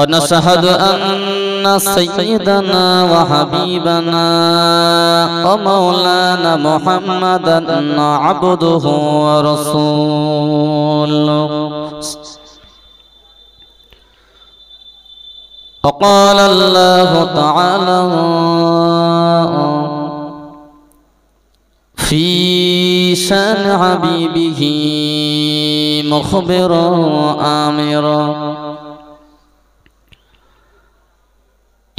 ونشهد أن سيدنا وحبيبنا ومولانا محمدا عبده ورسوله وقال الله تعالى في شان حبيبه مخبرا آمرا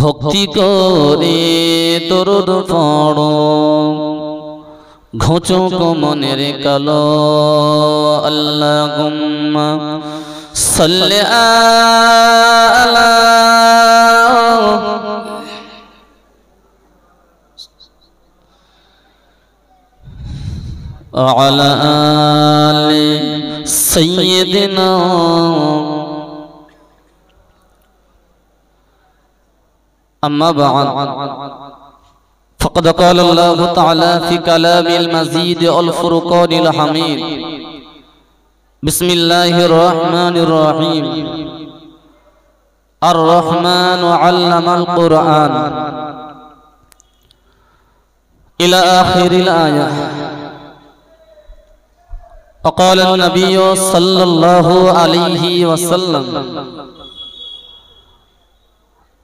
भक्ति करे तोर फड़ घोचो को मन रे कल अल्लाह गुम्मा सल्ले आला आले सैयदना أما بعد فقد قال الله تعالى في كلام المزيد الفرقان الحميد بسم الله الرحمن الرحيم الرحمن علم القرآن إلى آخر الآية وقال النبي صلى الله عليه وسلم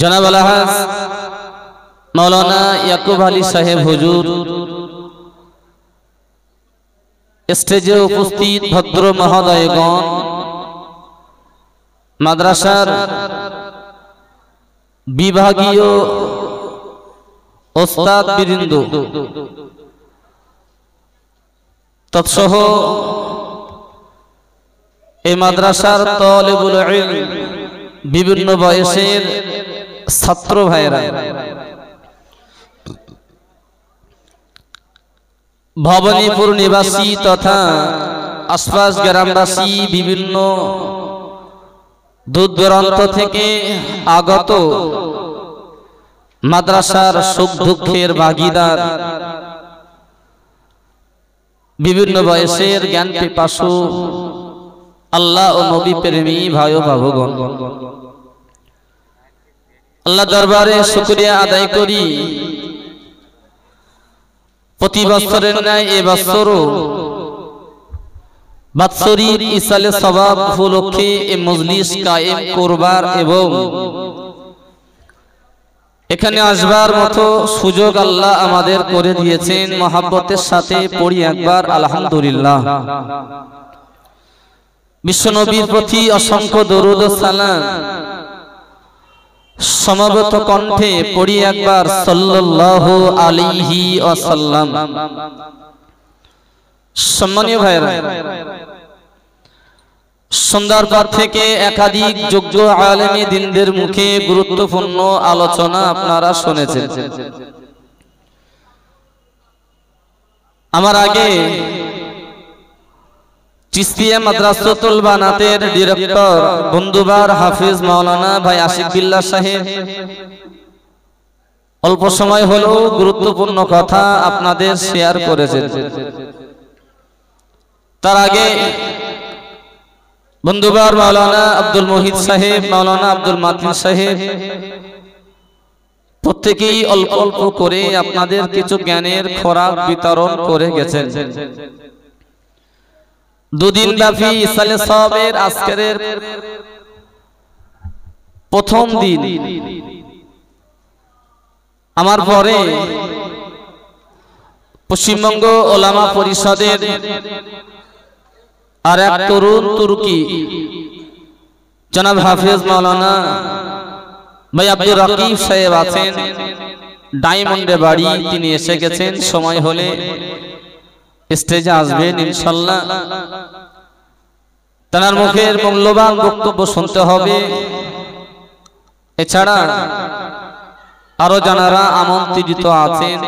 জনাব আলহাজ মৌলানা ইয়াকুব আলী সাহেব হুজুর স্টেজে উপস্থিত ভদ্র মহোদয়গণ মাদ্রাসার বিভাগীয় ওস্তাদ বৃন্দ তৎসহ এই মাদ্রাসার তলেবুল বিভিন্ন বয়সের ছাত্র ভাইরা ভবনীপুর নিবাসী তথা আশপাশ গ্রামবাসী বিভিন্ন দূর দূরান্ত থেকে আগত মাদ্রাসার সুখ দুঃখের ভাগিদার বিভিন্ন বয়সের জ্ঞান পিপাসু আল্লাহ ও নবী প্রেমী ভাই ও বাবুগণ আল্লাহ দরবারে শুক্রিয়া আদায় করি প্রতি বছরের ন্যায় এবছরও বাৎসরিক ইসালে সবাব উপলক্ষে এ মজলিস কায়েম করবার এবং এখানে আসবার মতো সুযোগ আল্লাহ আমাদের করে দিয়েছেন মহাব্বতের সাথে পড়ি একবার আলহামদুলিল্লাহ বিশ্বনবীর প্রতি অসংখ্য দরুদ সালাম সমবত কণ্ঠে পড়ি একবার সাল্লাল্লাহু আলিহি অসাল্লাম সম্মানীয় ভাইরা সুন্দরপর থেকে একাধিক যোগ্য আলেমী দিনদের মুখে গুরুত্বপূর্ণ আলোচনা আপনারা শুনেছেন আমার আগে চিস্তিয়া মাদ্রাসাতুল বানাতের ডিরেক্টর বন্ধুবার হাফিজ মাওলানা ভাই আশিক বিল্লাহ সাহেব অল্প সময় হলো গুরুত্বপূর্ণ কথা আপনাদের শেয়ার করেছেন তার আগে বন্ধুবার মাওলানা আব্দুল মহিদ সাহেব মাওলানা আব্দুল মাতিন সাহেব প্রত্যেকেই অল্প অল্প করে আপনাদের কিছু জ্ঞানের খোরাক বিতরণ করে গেছেন দুদিন ব্যাপী সালে সবের আজকের প্রথম দিন আমার পরে পশ্চিমবঙ্গ ওলামা পরিষদের আর এক তরুণ তুর্কি জনাব হাফিজ মৌলানা ভাই আপনি রকিব সাহেব আছেন ডায়মন্ডে বাড়ি তিনি এসে গেছেন সময় হলে স্টেজে আসবেন ইনশাল্লাহ তার মুখের মূল্যবান বক্তব্য শুনতে হবে এছাড়া আরো জানারা আমন্ত্রিত আছেন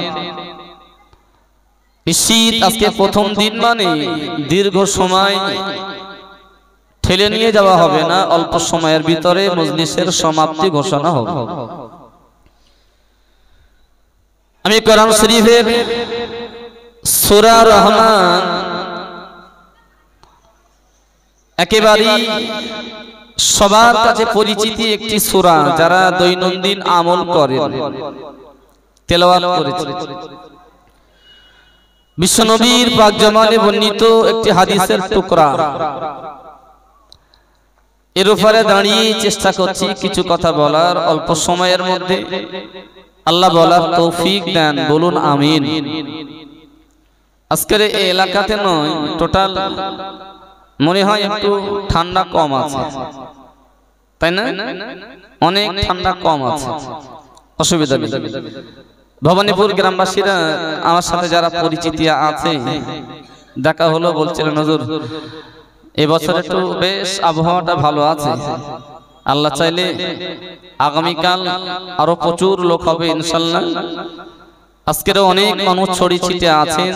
শীত আজকে প্রথম দিন মানে দীর্ঘ সময় ঠেলে নিয়ে যাওয়া হবে না অল্প সময়ের ভিতরে মজলিসের সমাপ্তি ঘোষণা হবে আমি কোরআন শরীফের সুরা রহমান একেবারেই সবার কাছে পরিচিতি একটি সুরা যারা দৈনন্দিন আমল করে তেলাওয়াত বিশ্বনবীর পাকজমানে বর্ণিত একটি হাদিসের টুকরা এর উপরে দাঁড়িয়ে চেষ্টা করছি কিছু কথা বলার অল্প সময়ের মধ্যে আল্লাহ বলার তৌফিক দেন বলুন আমিন আজকের এই এলাকাতে নয় টোটাল মনে হয় একটু ঠান্ডা কম আছে তাই না অনেক ঠান্ডা কম আছে অসুবিধা নেই ভবানীপুর গ্রামবাসীরা আমার সাথে যারা পরিচিতি আছে দেখা হলো বলছিলেন নজর এবছর একটু বেশ আবহাওয়াটা ভালো আছে আল্লাহ চাইলে আগামীকাল আরো প্রচুর লোক হবে ইনশাল্লাহ আজকেরও অনেক মানুষ ছড়ি ছিটে আছেন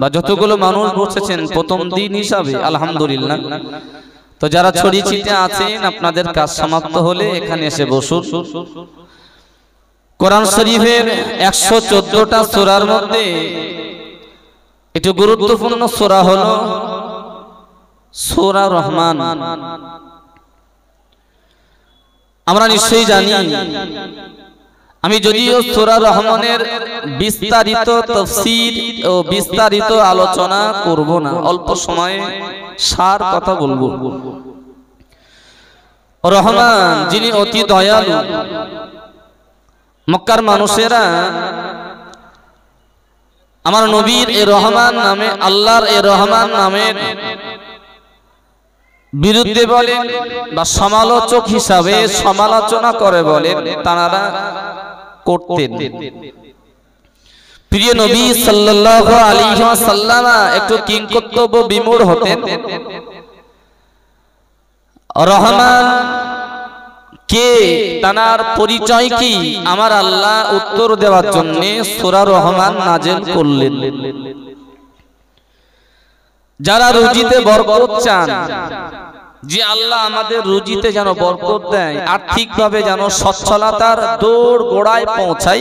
বা যতগুলো মানুষ বসেছেন প্রথম দিন হিসাবে আলহামদুলিল্লাহ তো যারা ছড়ি ছিটে আছেন আপনাদের কাজ সমাপ্ত হলে এখানে এসে বসুন কোরআন শরীফের একশো চোদ্দটা সোরার মধ্যে একটু গুরুত্বপূর্ণ সোরা হল সোরা রহমান আমরা নিশ্চয়ই জানি আমি যদিও সোরা রহমানের বিস্তারিত তফসির ও বিস্তারিত আলোচনা করব না অল্প সময়ে সার কথা বলবো রহমান যিনি অতি দয়ালু মক্কার মানুষেরা আমার নবীর এ রহমান নামে আল্লাহর এ রহমান নামের বিরুদ্ধে বলেন বা সমালোচক হিসাবে সমালোচনা করে বলেন তারা করতেন প্রিয় নবী সাল্লাল্লাহু আলাইহি ওয়াসাল্লাম একটু কিংকর্তব্য বিমূঢ় হতেন রহমান কে তানার পরিচয় কি আমার আল্লাহ উত্তর দেওয়ার জন্য সোরা রহমান নাজেল করলেন যারা রুজিতে বরকত চান যে আল্লাহ আমাদের রুজিতে যেন বরকত দেয় আর্থিক ভাবে যেন সচ্ছলতার দৌড় গোড়ায় পৌঁছাই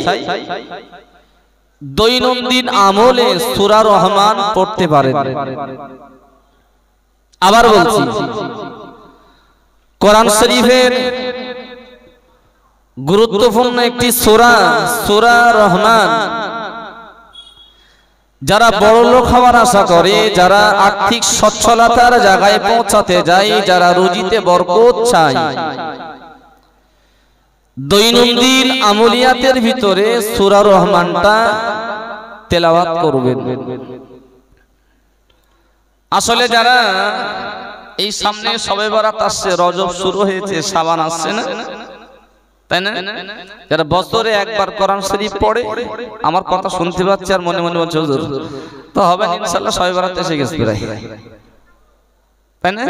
দৈনন্দিন আমলে সুরা রহমান পড়তে পারে আবার বলছি কোরআন শরীফের গুরুত্বপূর্ণ একটি সুরা সুরা রহমান যারা বড় লোক হওয়ার আশা করে যারা আর্থিক সচ্ছলতার জায়গায় পৌঁছাতে যায় যারা রুজিতে বরকত চায় দৈনন্দিন আমলিয়াতের ভিতরে সুরা রহমানটা তেলাওয়াত করবেন আসলে যারা এই সামনে সবে বারাত আসছে রজব শুরু হয়েছে সাবান আসছে না তাই না যারা বছরে একবার কোরআন শরীফ পড়ে আমার কথা শুনতে পাচ্ছে আর মনে মনে হচ্ছে হুজুর তো হবে ইনশাআল্লাহ সবাই বেড়াতে এসে গেছে তাই না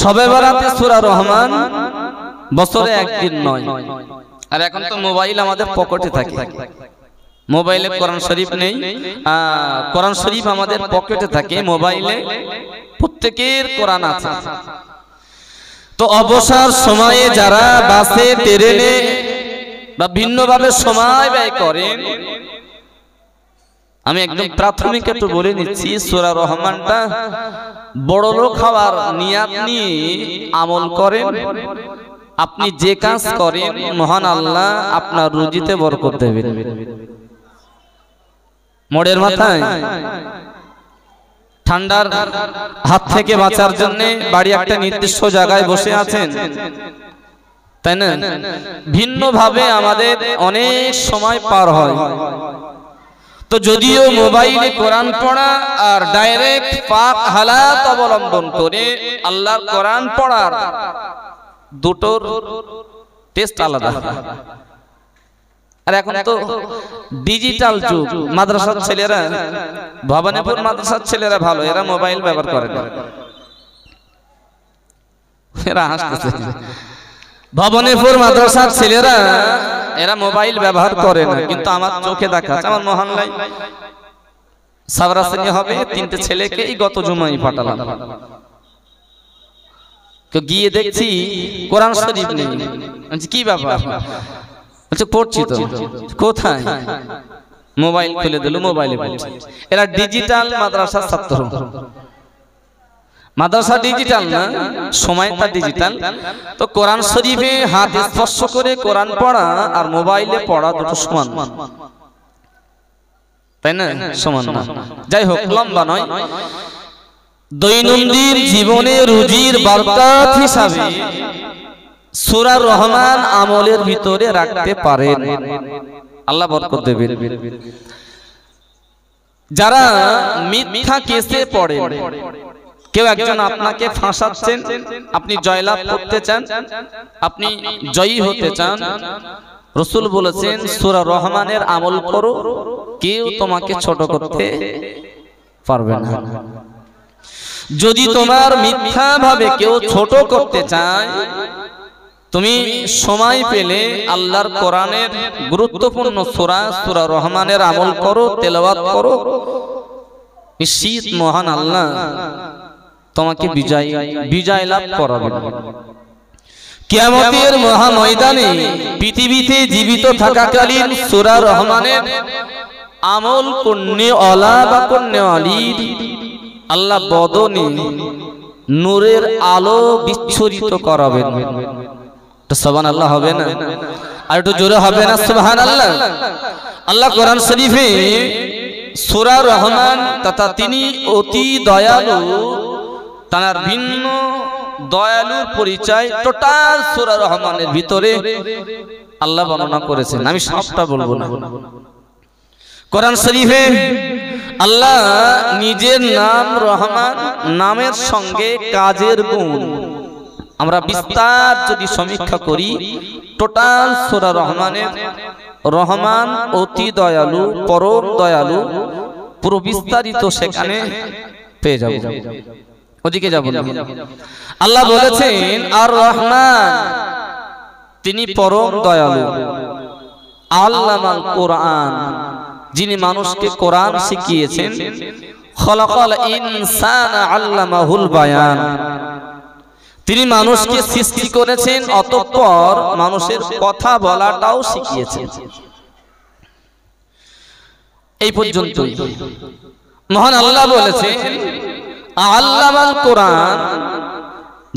সবে বেড়াতে সূরা রহমান বছরে একদিন নয় আর এখন তো মোবাইল আমাদের পকেটে থাকে মোবাইলে কোরআন শরীফ নেই কোরআন শরীফ আমাদের পকেটে থাকে মোবাইলে প্রত্যেকের কোরআন আছে তো অবসর সময়ে যারা বাসে ট্রেনে বা ভিন্নভাবে সময় ব্যয় করেন আমি একদম প্রাথমিক একটু বলে নিচ্ছি সোরা রহমানটা বড় লোক হওয়ার নিয়াত নিয়ে আমল করেন আপনি যে কাজ করেন মহান আল্লাহ আপনার রুজিতে বরকত দেবেন মোড়ের মাথায় ঠান্ডার হাত থেকে বাঁচার জন্য বাড়ি একটা নির্দিষ্ট জায়গায় বসে আছেন তাই না ভিন্নভাবে আমাদের অনেক সময় পার হয় তো যদিও মোবাইলে কোরআন পড়া আর ডাইরেক্ট পাক হালাত অবলম্বন করে আল্লাহর কোরআন পড়ার দুটোর টেস্ট আলাদা আর এখন তো ডিজিটাল যুগ মাদ্রাসার ছেলেরা ভবানীপুর মাদ্রাসার ছেলেরা ভালো এরা মোবাইল ব্যবহার করে না এরা হাসতেছে ভবনীপুর মাদ্রাসার ছেলেরা এরা মোবাইল ব্যবহার করে না কিন্তু আমার চোখে দেখা আমার মহান সাবরা শ্রেণী হবে তিনটে ছেলেকেই গত জুমাই পাঠালাম গিয়ে দেখছি কোরআন শরীফ নেই কি ব্যাপার বলছে পড়ছি তো কোথায় মোবাইল খুলে দিল মোবাইলে এরা ডিজিটাল মাদ্রাসার ছাত্র মাদ্রাসা ডিজিটাল না সময়টা ডিজিটাল তো কোরআন শরীফে হাত স্পর্শ করে কোরআন পড়া আর মোবাইলে পড়া দুটো সমান তাই না সমান না যাই হোক লম্বা নয় দৈনন্দিন জীবনে রুজির বার্তা হিসাবে সুরা রহমান আমলের ভিতরে রাখতে পারেন আল্লাহ বরকত দেবেন যারা মিথ্যা কেসে পড়ে কেউ একজন আপনাকে ফাঁসাচ্ছেন আপনি জয়লাভ করতে চান আপনি জয়ী হতে চান রসুল বলেছেন সুরা রহমানের আমল করো কেউ তোমাকে ছোট করতে পারবে না যদি তোমার ভাবে কেউ ছোট করতে চায় তুমি সময় পেলে আল্লাহর কোরআনের গুরুত্বপূর্ণ সুরা সুরা রহমানের আমল করো তেলাওয়াত করো নিশ্চিত মহান আল্লাহ তোমাকে বিজয় বিজয় লাভ কেমতের মহা মহাময়দানে পৃথিবীতে জীবিত থাকাকালীন সুরা রহমানের আমল কন্যে অলা বা কন্যে অলির আল্লাহ বদনে নূরের আলো বিচ্ছরিত করাবেন তো আল্লাহ হবে না আর একটু জোরে হবে না সোবাহান আল্লাহ আল্লাহ কোরআন শরীফে সুরা রহমান তথা তিনি অতি দয়ালু তার ভিন্ন দয়ালুর পরিচয় টোটাল সুরা রহমানের ভিতরে আল্লাহ বর্ণনা করেছেন আমি সবটা বলবো না কোরআন শরীফে আল্লাহ নিজের নাম রহমান নামের সঙ্গে কাজের গুণ আমরা বিস্তার যদি সমীক্ষা করি টোটাল সোরা রহমানের রহমান অতি দয়ালু পরম দয়ালু পুরো বিস্তারিত সেখানে পেয়ে যাব ওদিকে যাব আল্লাহ বলেছেন আর রহমান তিনি পরম দয়ালু আল্লামাল কোরআন যিনি মানুষকে কোরআন শিখিয়েছেন খলাকাল ইনসান আল্লামাহুল বায়ান তিনি মানুষকে সৃষ্টি করেছেন অতঃপর মানুষের কথা বলাটাও শিখিয়েছেন এই পর্যন্ত মহান আল্লাহ বলেছে আল্লাহ কোরআন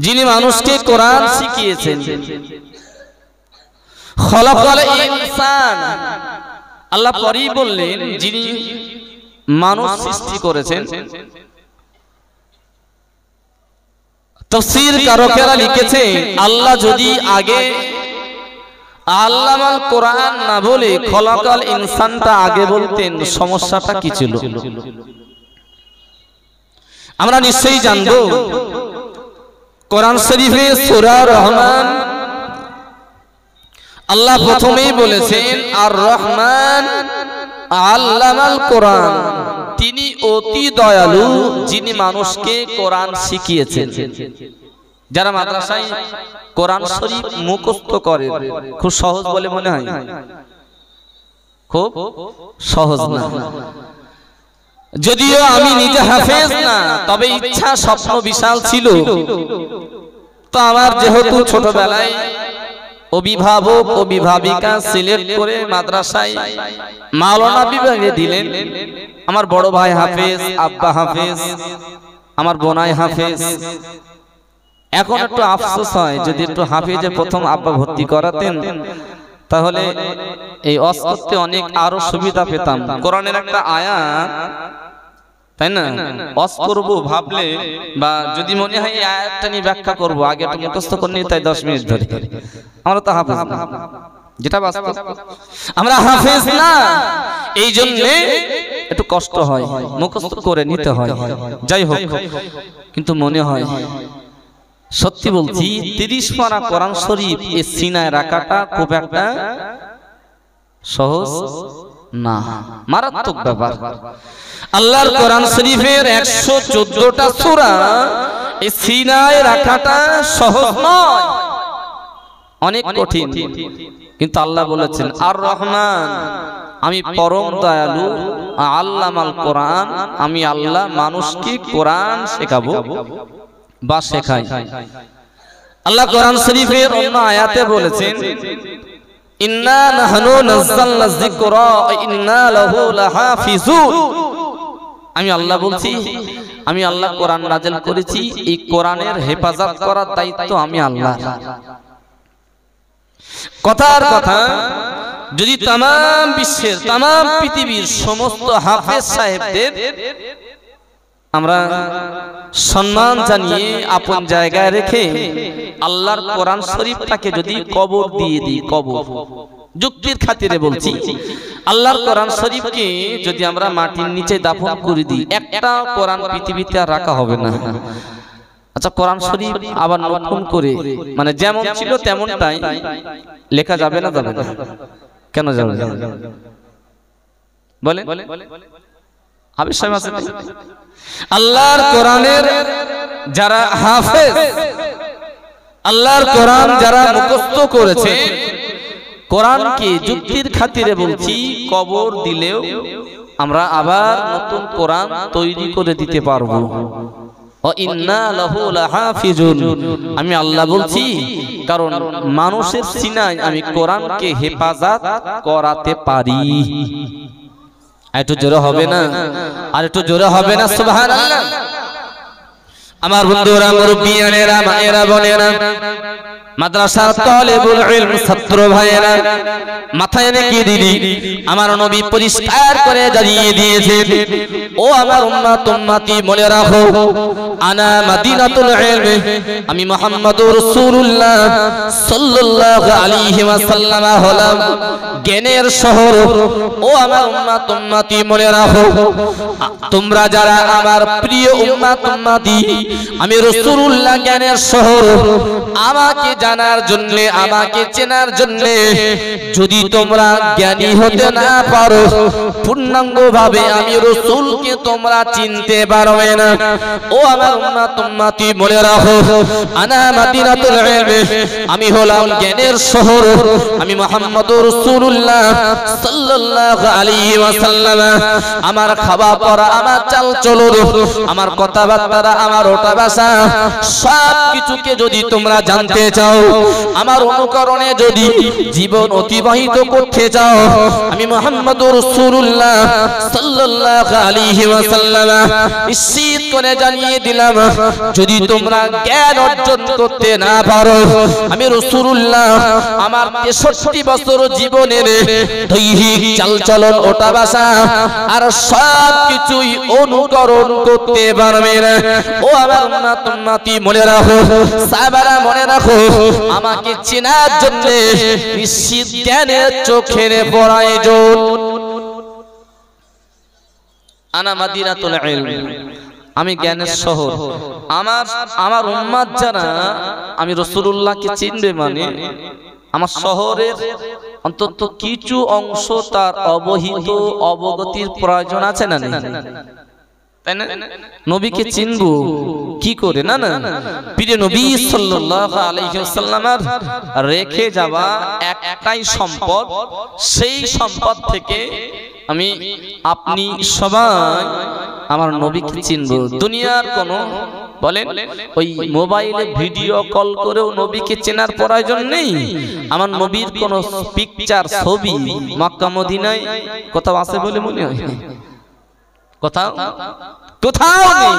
যিনি মানুষকে কোরআন শিখিয়েছেন আল্লাহ পরেই বললেন যিনি মানুষ সৃষ্টি করেছেন তফসির কারকেরা লিখেছে আল্লাহ যদি আগে আল্লামাল কোরআন না বলে খলাকাল ইনসানটা আগে বলতেন সমস্যাটা কি ছিল আমরা নিশ্চয়ই জানব কোরআন শরীফে সুরা রহমান আল্লাহ প্রথমেই বলেছেন আর রহমান আল্লামাল কোরআন তিনি অতি দয়ালু যিনি মানুষকে কোরআন শিখিয়েছেন যারা মাদ্রাসায় কোরআন শরীফ মুখস্থ করে খুব সহজ বলে মনে হয় খুব সহজ যদিও আমি নিজে হাফেজ না তবে ইচ্ছা স্বপ্ন বিশাল ছিল তো আমার যেহেতু ছোটবেলায় অভিভাবক অভিভাবিকা সিলেক্ট করে মাদ্রাসায় মাওলানা বিভাগে দিলেন আমার বড় ভাই হাফেজ আব্বা হাফেজ আমার বোনাই হাফেজ এখন একটু আফসোস হয় যদি একটু হাফেজে প্রথম আব্বা ভর্তি করাতেন তাহলে এই অস্তিত্বে অনেক আরো সুবিধা পেতাম কোরআনের একটা আয়া তাই না অস করব ভাবলে বা যদি মনে হয় এই আয়াতটা নিয়ে ব্যাখ্যা করব আগে একটা মুখস্থ করে নিই তাই দশ মিনিট ধরে আমরা তো হাফেজ যেটা বাস্তব আমরা হাফেজ না এই জন্য একটু কষ্ট হয় মুখস্থ করে নিতে হয় যাই হোক কিন্তু মনে হয় সত্যি বলছি তিরিশ পারা কোরআন শরীফ এ সিনায় রাখাটা খুব একটা সহজ না মারাত্মক ব্যাপার আল্লাহর কোরআন শরীফের একশো চোদ্দটা সুরা এই সিনায় রাখাটা সহজ নয় অনেক কঠিন কিন্তু আল্লাহ বলেছেন আর রহমান আমি পরম দয়ালু আল্লাহ মাল কোরআন আমি আল্লাহ মানুষকে কোরআন শেখাবো বা শেখাই আল্লাহ কোরআন শরীফের অন্য আয়াতে বলেছেন ইন্না নাহনু নাযালনা যিকরা ইন্না লাহু লাহাফিজুন আমি আল্লাহ বলছি আমি আল্লাহ কোরআন নাজেল করেছি এই কোরআনের হেফাজত করার দায়িত্ব আমি আল্লাহ কথার কথা যদি তাম বিশ্বের তাম পৃথিবীর সমস্ত হাফেজ সাহেবদের আমরা সম্মান জানিয়ে আপন জায়গায় রেখে আল্লাহর কোরআন শরীফটাকে যদি কবর দিয়ে দিই কবর যুক্তির খাতিরে বলছি আল্লাহর কোরআন শরীফকে যদি আমরা মাটির নিচে দাফন করে দিই একটা কোরআন পৃথিবীতে আর রাখা হবে না আচ্ছা কোরআন শরীফ আবার নতুন করে মানে যেমন ছিল তেমনটাই লেখা যাবে না যাবে না কেন যাবে বলে আবিষ্কার আছে আল্লাহর কোরআনের যারা হাফেজ আল্লাহর কোরআন যারা মুখস্থ করেছে কোরআনকে যুক্তির খাতিরে বলছি কবর দিলেও আমরা আবার নতুন কোরআন তৈরি করে দিতে পারবো আমি আল্লাহ বলছি কারণ মানুষের সিনাই আমি কোরআনকে হেফাজত করাতে পারি একটু জোরে হবে না আর একটু জোরে হবে না সুবাহ আমার বন্ধুরা মুরব্বী আনেরা মায়েরা বোনেরা মাদ্রাসার তলেবুল ইলম ছাত্র ভাইয়েরা মাথায় রেখে দিদি আমার নবী পরিষ্কার করে জানিয়ে দিয়েছেন ও আমার উম্মাত উম্মতি মনে রাখো আনা মাদিনাতুল ইলম আমি মুহাম্মাদুর রাসূলুল্লাহ সাল্লাল্লাহু আলাইহি ওয়াসাল্লাম হলাম জ্ঞানের শহর ও আমার উম্মাত উম্মতি মনে রাখো তোমরা যারা আমার প্রিয় উম্মাত উম্মতি আমি রাসূলুল্লাহ জ্ঞানের শহর আমাকে জানার জন্য আমাকে চেনার জন্য যদি তোমরা জ্ঞানী হতে না পারো পূর্ণাঙ্গ ভাবে আমি রসুলকে তোমরা চিনতে পারবে না ও আমার উম্মাতি মনে রাখো আনা মাদিনাতুল আমি হলাম জ্ঞানের শহর আমি মোহাম্মদ রসুল্লাহ সাল্লাল্লাহু আলাইহি ওয়াসাল্লাম আমার খাওয়া পরা আমার চাল চলন আমার কথাবার্তা আমার ওটা ভাষা সব কিছুকে যদি তোমরা জানতে চাও আমার অনুকরণে যদি জীবন অতিবাহিত করতে চাও আমি মোহাম্মদ রসুল্লাহ সাল্লাহ আলিহি ওয়াসাল্লাম নিশ্চিত করে জানিয়ে দিলাম যদি তোমরা জ্ঞান অর্জন করতে না পারো আমি রসুল্লাহ আমার তেষট্টি বছর জীবনের দৈহিক চালচলন ওটা বাসা আর সব কিছুই অনুকরণ করতে পারবে না ও আমার নাতি মনে রাখো সাবারা মনে রাখো আমাকে চেনার জন্য নিশ্চিত জ্ঞানের চোখের প্রয়োজন আনা আমি জ্ঞানের শহর আমার আমার উম্মাদ যারা আমি রসুলুল্লাহকে চিনবে মানে আমার শহরের অন্তত কিছু অংশ তার অবহিত অবগতির প্রয়োজন আছে না নবীকে চিনব কি করে না না প্রিয় নবী সাল্লাল্লাহু আলাইহি ওয়াসাল্লামের রেখে যাওয়া একটাই সম্পদ সেই সম্পদ থেকে আমি আপনি সবাই আমার নবীকে চিনব দুনিয়ার কোনো বলেন ওই মোবাইলে ভিডিও কল করেও নবীকে চেনার প্রয়োজন নেই আমার নবীর কোন পিকচার ছবি মক্কা মদিনায় কোথাও আছে বলে মনে হয় কোথাও কোথাও নেই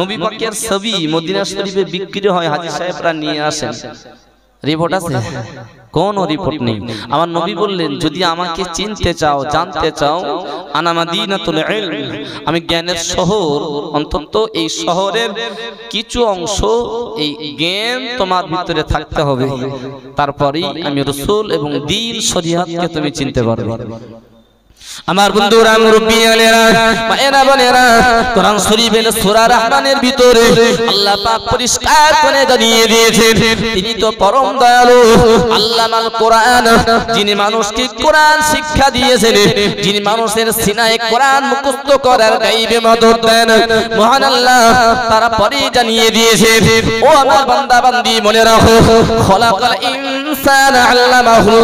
নবী পাকের ছবি মদিনা শরীফে বিক্রি হয় হাজি সাহেবরা নিয়ে আসেন রিপোর্ট আছে কোন রিপোর্ট নেই আমার নবী বললেন যদি আমাকে চিনতে চাও জানতে চাও আনামাদিনাতুল ইলম আমি জ্ঞানের শহর অন্তত এই শহরের কিছু অংশ এই জ্ঞান তোমার ভিতরে থাকতে হবে তারপরেই আমি রসুল এবং দিন শরিয়াতকে তুমি চিনতে পারবে আমার বন্ধুরা রাম আলেরা মায়েরা বোনেরা কোরআন শরীফের সূরা রহমানের ভিতরে আল্লাহ পাক পরিষ্কার করে জানিয়ে দিয়েছেন তিনি তো পরম দয়ালু কোরআন যিনি মানুষকে কোরআন শিক্ষা দিয়েছেন যিনি মানুষের সিনায়ে কোরআন মুখস্থ করার গাইবে মদত দেন মহান আল্লাহ তারা পরে জানিয়ে দিয়েছে ও আমার বান্দা বান্দি মনে রাখো খলাকাল ইনসান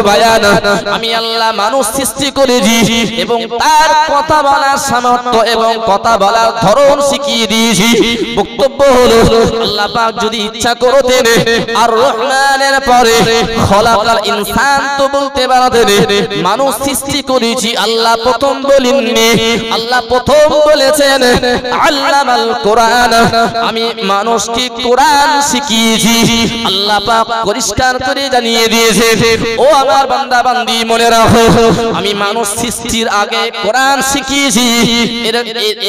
বায়ান আমি আল্লাহ মানুষ সৃষ্টি করেছি এবং তার কথা বলার সামর্থ্য এবং কথা বলার ধরন শিখিয়ে দিয়েছি বক্তব্য হলো আল্লাহ পাক যদি ইচ্ছা করতেন আর রহমানের পরে খলাকাল ইনসান তো বলতে পারতেন মানুষ সৃষ্টি করেছি আল্লাহ প্রথম বলিননি আল্লাহ প্রথম বলেছেন আল্লামাল কোরআন আমি মানুষকে কোরআন শিখিয়েছি আল্লাহ পাক পরিষ্কার করে জানিয়ে দিয়েছে ও আমার বান্দা বান্দি মনে রাখো আমি মানুষ সৃষ্টির এর আগে কোরআন শিখিয়েছি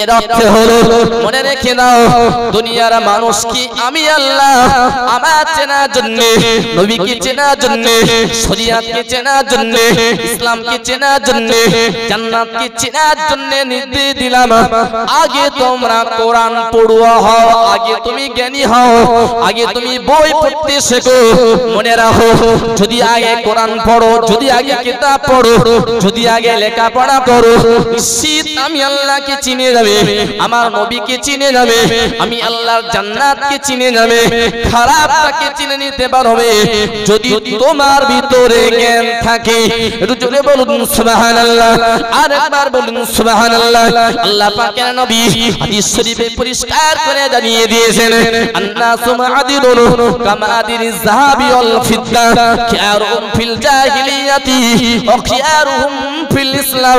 এর অর্থ হলো মনে রেখে দুনিয়ার মানুষ কি আমি আল্লাহ আমার চেনার জন্য নবীকে চেনার জন্য শরিয়াতকে চেনার জন্য ইসলামকে চেনার জন্য জান্নাতকে চেনার জন্য নির্দেশ দিলাম আগে তোমরা কোরআন পড়ুয়া হও আগে তুমি জ্ঞানী হও আগে তুমি বই পড়তে শেখো মনে রাখো যদি আগে কোরআন পড়ো যদি আগে কিতাব পড়ো যদি আগে লেখা পড়ো পানা করো নিশ্চিত আমি আল্লাহকে চিনে যাবে আমার নবীকে চিনে যাবে আমি আল্লাহর জান্নাতকে চিনে যাবে খারাপটাকে চিনে নিতে পারবে যদি তোমার ভিতরে জ্ঞান থাকে একটু জোরে বলুন সুবহানাল্লাহ আর একবার বলুন সুবহানাল্লাহ আল্লাহ পাকের নবী হাদিস শরীফে পরিষ্কার করে জানিয়ে দিয়েছেন আন্নাসু মাআদিলুন কামাদির যাহাবি ওয়াল ফিদ্দা খিয়ারুহুম ফিল জাহিলিয়াতি ওয়া খিয়ারুহুম ফিল ইসলাম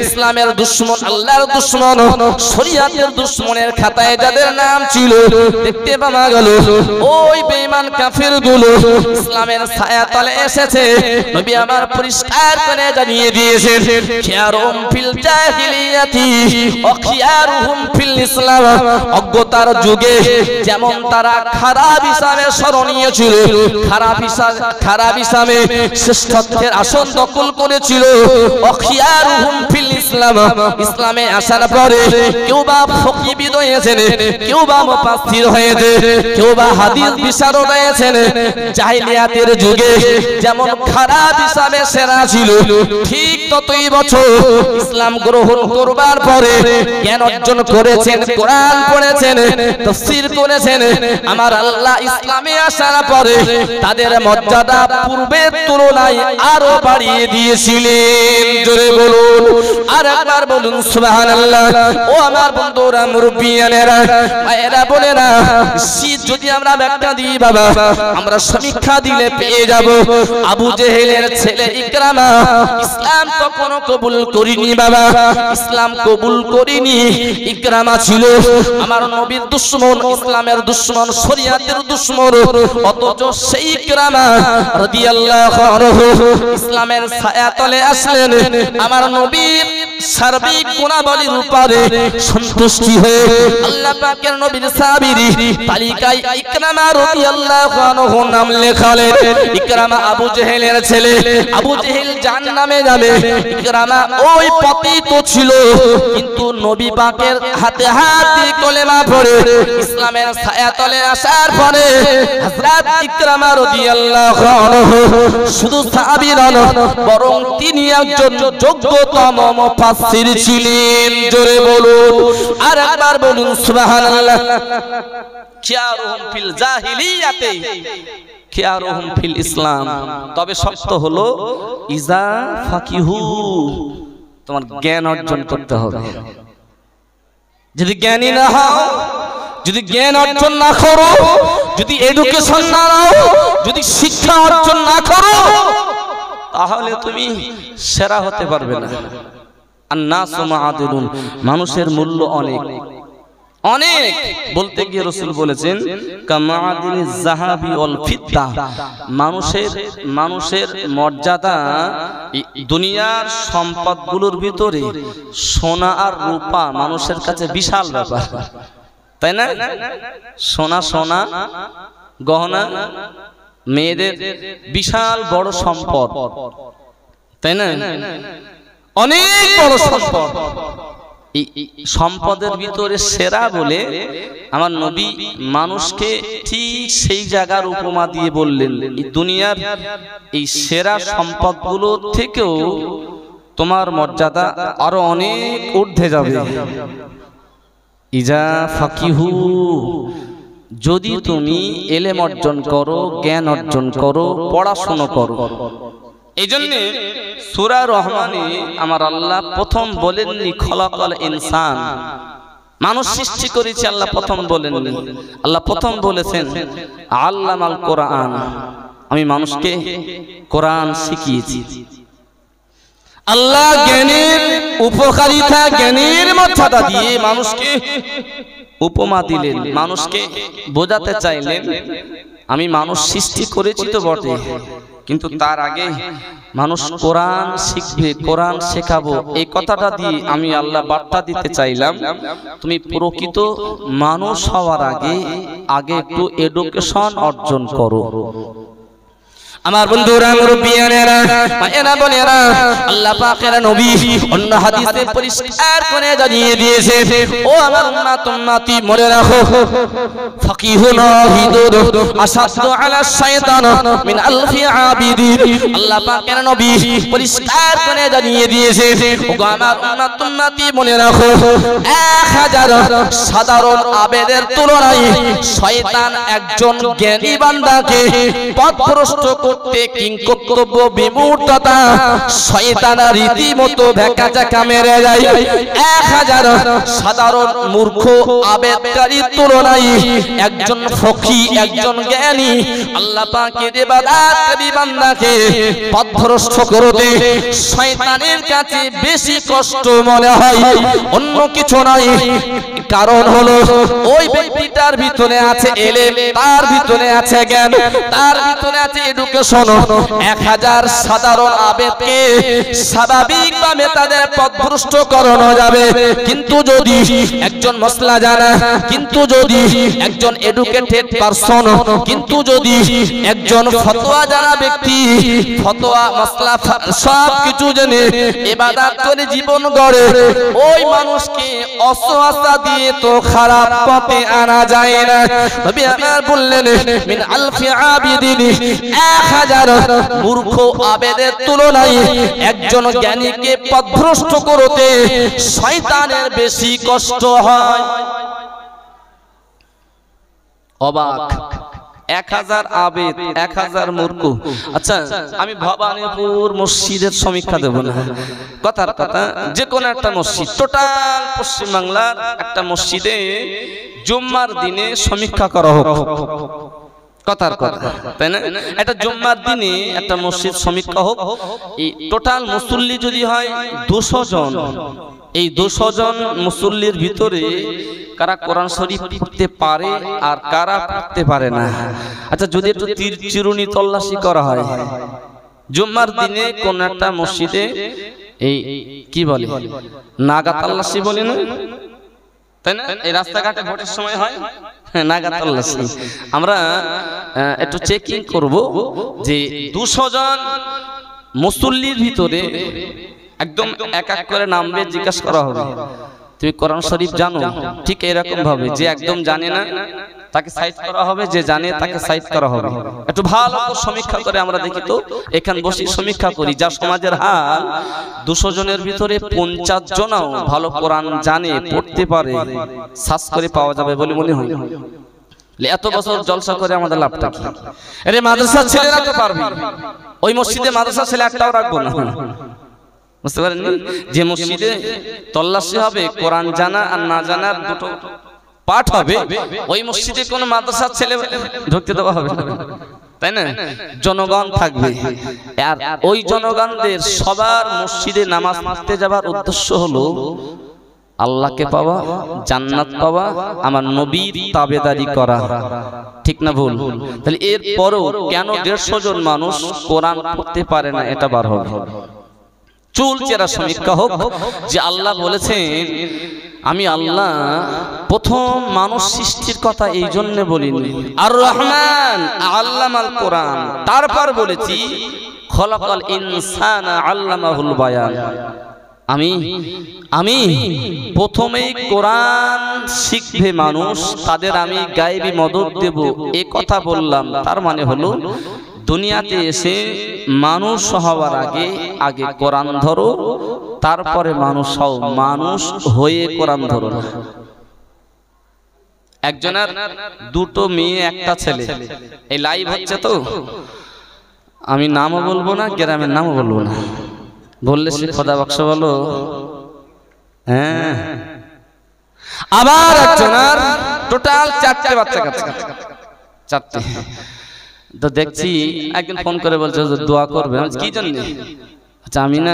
ইসলামের দুশ্মন আল্লাহর দুশ্মন শরিয়াতের দুশ্মনের খাতায় যাদের নাম ছিল দেখতে পাওয়া গেল ওই বেঈমান কাফিরগুলো ইসলামের ছায়া তলে এসেছে নবী আমার পরিষ্কার করে জানিয়ে দিয়েছেন খিয়ারুম ফিল জাহিলিয়াতি অখিয়ারুহুম ফিল ইসলাম অজ্ঞতার যুগে যেমন তারা খারাপ হিসাবে স্মরণীয় ছিল খারাপ হিসাবে খারাপ হিসাবে শ্রেষ্ঠত্বের আসন দখল করেছিল অখিয়ারুহুম ফিল ইসলাম ইসলামে আসার পরে কেউ বা ফকি বিদয়েছেন কেউ বা মুফাসসির হয়েছে কেউ বা হাদিস বিশারদ হয়েছেন জাহেলিয়াতের যুগে যেমন খারাপ হিসাবে সেরা ছিল ঠিক ততই বছর ইসলাম গ্রহণ করবার পরে জ্ঞান অর্জন করেছেন কোরআন পড়েছেন তাফসীর করেছেন আমার আল্লাহ ইসলামে আসার পরে তাদের মর্যাদা পূর্বের তুলনায় আরো বাড়িয়ে দিয়েছিলেন জোরে বলুন আর বলুন সুবহানাল্লাহ ও আমার বন্ধুরা মুরব্বিয়ানেরা ভাইয়েরা বোনেরা শীত যদি আমরা ব্যাখ্যা দিই বাবা আমরা সমীক্ষা দিলে পেয়ে যাব আবু জেহেলের ছেলে ইকরামা ইসলাম তখনও কবুল করিনি বাবা ইসলাম কবুল করিনি ইকরামা ছিল আমার নবীর দুশ্মন ইসলামের দুশ্মন শরিয়াতের দুশ্মন অথচ সেই ইকরামা রাদিয়াল্লাহু আনহু ইসলামের ছায়াতলে আসলেন আমার নবী সার্বিক গুণাবলীর উপরে সন্তুষ্টি হয়ে আল্লাহ পাকের নবীর তালিকায় ইকরামা রাদিয়াল্লাহু আনহু নাম ইকরামা আবু জেহেলের ছেলে আবু জেহেল জাহান্নামে যাবে ইকরামা ওই পতিত ছিল কিন্তু নবী পাকের হাতে হাত কলেমা পড়ে ইসলামের তলে আসার পরে হযরত ইকরামা রাদিয়াল্লাহু আনহু শুধু সাহাবী নন বরং তিনি একজন যোগ্যতম মুফাসসির ছিলেন জোরে বলুন আর একবার বলুন সুবহানাল্লাহ কিয়ারুহুম ফিল জাহিলিয়াতে কিয়ারুহুম ফিল ইসলাম তবে শর্ত হলো ইজা ফাকিহু তোমার জ্ঞান অর্জন করতে হবে যদি জ্ঞানী না হও যদি জ্ঞান অর্জন না করো যদি এডুকেশন না নাও যদি শিক্ষা অর্জন না করো তাহলে তুমি সেরা হতে পারবে না মানুষের মূল্য অনেক অনেক বলতে গিয়ে রসুল বলেছেন মানুষের মানুষের মর্যাদা দুনিয়ার সম্পদগুলোর ভিতরে সোনা আর রূপা মানুষের কাছে বিশাল ব্যাপার তাই না সোনা সোনা গহনা মেয়েদের বিশাল বড় সম্পদ তাই না অনেক বড় সম্পদ সম্পদের ভিতরে সেরা বলে আমার নবী মানুষকে ঠিক সেই জায়গার উপমা দিয়ে বললেন এই দুনিয়ার এই সেরা সম্পদগুলো থেকেও তোমার মর্যাদা আরো অনেক ঊর্ধ্বে যাবে ইজা ফাকিহু যদি তুমি এলেম অর্জন করো জ্ঞান অর্জন করো পড়াশুনো করো এই জন্য সুরা রহমানে আমার আল্লাহ প্রথম বলেননি খলকল ইনসান মানুষ সৃষ্টি করেছে আল্লাহ প্রথম বলেননি আল্লাহ প্রথম বলেছেন আল্লাহ মাল কোরআন আমি মানুষকে কোরআন শিখিয়েছি আল্লাহ জ্ঞানের উপকারিতা জ্ঞানের মর্যাদা দিয়ে মানুষকে উপমা দিলেন মানুষকে বোঝাতে চাইলেন আমি মানুষ সৃষ্টি করেছি তো বটে কিন্তু তার আগে মানুষ কোরআন শিখবে কোরআন শেখাবো এই কথাটা দিয়ে আমি আল্লাহ বার্তা দিতে চাইলাম তুমি প্রকৃত মানুষ হওয়ার আগে আগে একটু এডুকেশন অর্জন করো আমার বন্ধুরা মুরব্বিয়ানেরা মায়েরা বোনেরা আল্লাহ পাকের নবী অন্য হাদিসে পরিষ্কার করে জানিয়ে দিয়েছে ও আমার উম্মত উম্মতি মনে রাখো ফাকিহুন হিদুর আসাদু আলা শয়তান মিন আলফি আবিদি আল্লাহ পাকের নবী পরিষ্কার করে জানিয়ে দিয়েছে ও আমার উম্মত উম্মতি মনে রাখো 1000 সাধারণ আবেদের তুলনায় শয়তান একজন জ্ঞানী বান্দাকে পথভ্রষ্ট করে করতে কিং বিমূর্ততা শয়তানা রীতিমতো ভেকা মেরে যায় এক হাজার সাধারণ মূর্খ তুলনায় একজন ফকি একজন জ্ঞানী আল্লাহ পাকে পথভ্রষ্ট করতে শয়তানের কাছে বেশি কষ্ট মনে হয় অন্য কিছু নাই কারণ হলো ওই ব্যক্তিটার ভিতরে আছে তার ভিতরে আছে জ্ঞান তার ভিতরে আছে শোনো এক হাজার সাধারণ তাদের পথভ্রষ্ট করানো যাবে কিন্তু যদি একজন মশলা জানা কিন্তু যদি একজন এডুকেটেড পারসন কিন্তু যদি একজন ফতোয়া জানা ব্যক্তি ফতোয়া মশলা সব কিছু জেনে করে জীবন গড়ে ওই মানুষকে অসহায়তা দিয়ে তো খারাপ পথে আনা যায় না বললেন এক হাজার মূর্খ আবেদের তুলনায় একজন জ্ঞানীকে পথভ্রষ্ট করতে শয়তানের বেশি কষ্ট হয় অবাক এক হাজার আবেদ এক হাজার মূর্খ আচ্ছা আমি ভবানীপুর মসজিদের সমীক্ষা দেব না কথার কথা যে কোনো একটা মসজিদ টোটাল পশ্চিমবাংলার একটা মসজিদে জুম্মার দিনে সমীক্ষা করা হোক কথার কথা তাই না একটা জুম্মার দিনে একটা মসজিদ সমীক্ষা হোক এই টোটাল মুসল্লি যদি হয় দুশো জন এই দুশো জন মুসল্লির ভিতরে কারা কোরআন শরীফ পড়তে পারে আর কারা পড়তে পারে না আচ্ছা যদি একটু তীর চিরুনি তল্লাশি করা হয় জুম্মার দিনে কোন একটা মসজিদে এই কি বলে নাগা তল্লাশি বলে না তাই না এই রাস্তাঘাটে ভোটের সময় হয় আমরা একটু চেকিং করব যে দুশো জন মুসল্লির ভিতরে একদম এক এক করে নামবে জিজ্ঞাসা করা হবে তুমি কোরআন শরীফ জানো ঠিক এরকম ভাবে যে একদম জানে না তাকে সাইড করা হবে যে জানে তাকে সাইড করা হবে একটু ভালো সমীক্ষা করে আমরা দেখি তো এখান বসে সমীক্ষা করি যা সমাজের হাল দুশো জনের ভিতরে পঞ্চাশ জনাও ভালো কোরআন জানে পড়তে পারে সার্চ করে পাওয়া যাবে বলে মনে হয় এত বছর জলসা করে আমাদের লাভটা কি আরে মাদ্রাসা ছেলে রাখতে পারবি ওই মসজিদে মাদ্রাসা ছেলে একটাও রাখবো না বুঝতে পারেন যে মসজিদে তল্লাশি হবে কোরআন জানা আর না জানার দুটো পাঠ হবে ওই মসজিদে কোনো মাদ্রাসার ছেলে ঢুকতে দেওয়া হবে তাই না জনগণ থাকবে আর ওই জনগণদের সবার মসজিদে নামাজ মারতে যাবার উদ্দেশ্য হলো আল্লাহকে পাওয়া জান্নাত পাওয়া আমার নবীর তাবেদারি করা ঠিক না ভুল তাহলে এরপরও কেন দেড়শো জন মানুষ কোরআন পড়তে পারে না এটা বার হবে চুল চেরা সমীক্ষা হোক যে আল্লাহ বলেছেন আমি আল্লাহ প্রথম মানুষ সৃষ্টির কথা এই জন্য বলিনি আর রহমান আল্লাহ আল কোরআন তারপর বলেছি খলাকাল ইনসান আল্লাহ বায়ান আমি আমি প্রথমেই কোরআন শিখবে মানুষ তাদের আমি গাইবি মদত দেব এ কথা বললাম তার মানে হলো মানে দুনিয়াতে এসে মানুষ হওয়ার আগে আগে কোরআন ধরো তারপরে মানুষ হও মানুষ হয়ে কোরআন ধরো না একজনের দুটো মেয়ে একটা ছেলে এই লাইভ হচ্ছে তো আমি নামও বলবো না গ্রামের নামও বলবো না বললে সে খোদা বাক্স বলো হ্যাঁ আবার একজনের টোটাল চারটে বাচ্চা কাছে চারটে তো দেখছি একদিন ফোন করে বলছে দোয়া করবে কি জন্য আচ্ছা, আচ্ছা আমি না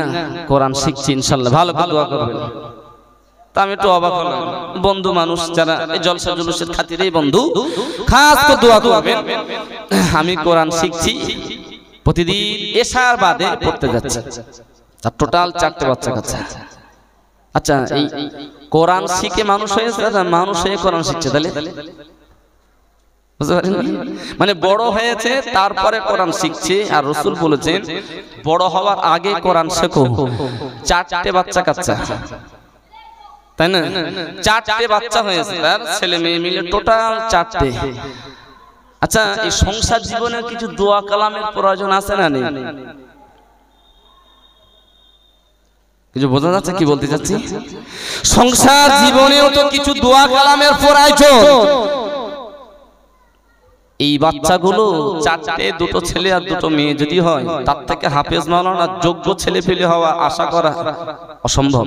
কোরআন শিখছি ইনশাল্লাহ ভালো করে দোয়া করবে তা আমি একটু অবাক হলাম বন্ধু মানুষ যারা জলসা জুলুসের খাতিরেই বন্ধু খাস করে দোয়া করবেন আমি কোরআন শিখছি প্রতিদিন এসার বাদে পড়তে যাচ্ছে তার টোটাল চারটে বাচ্চা কাচ্চা আচ্ছা, আচ্ছা এই কোরআন শিখে মানুষ হয়েছে মানুষ হয়ে কোরআন শিখছে তাহলে মানে বড় হয়েছে তারপরে কোরআন শিখছে আর রসুল বলেছেন বড় হওয়ার আগে কোরআন শেখো চারটে বাচ্চা কাচ্চা তাই না চারটে বাচ্চা হয়েছে তার ছেলে মেয়ে মিলে টোটাল চারটে আচ্ছা এই সংসার জীবনে কিছু দোয়া কালামের প্রয়োজন আছে না নেই কিছু বোঝা যাচ্ছে কি বলতে চাচ্ছি সংসার জীবনেও তো কিছু দোয়া কালামের প্রয়োজন এই বাচ্চাগুলো চারটে দুটো ছেলে আর দুটো মেয়ে যদি হয় তার থেকে হাফেজ মাওলানা যোগ্য ছেলে পেলে হওয়া আশা করা অসম্ভব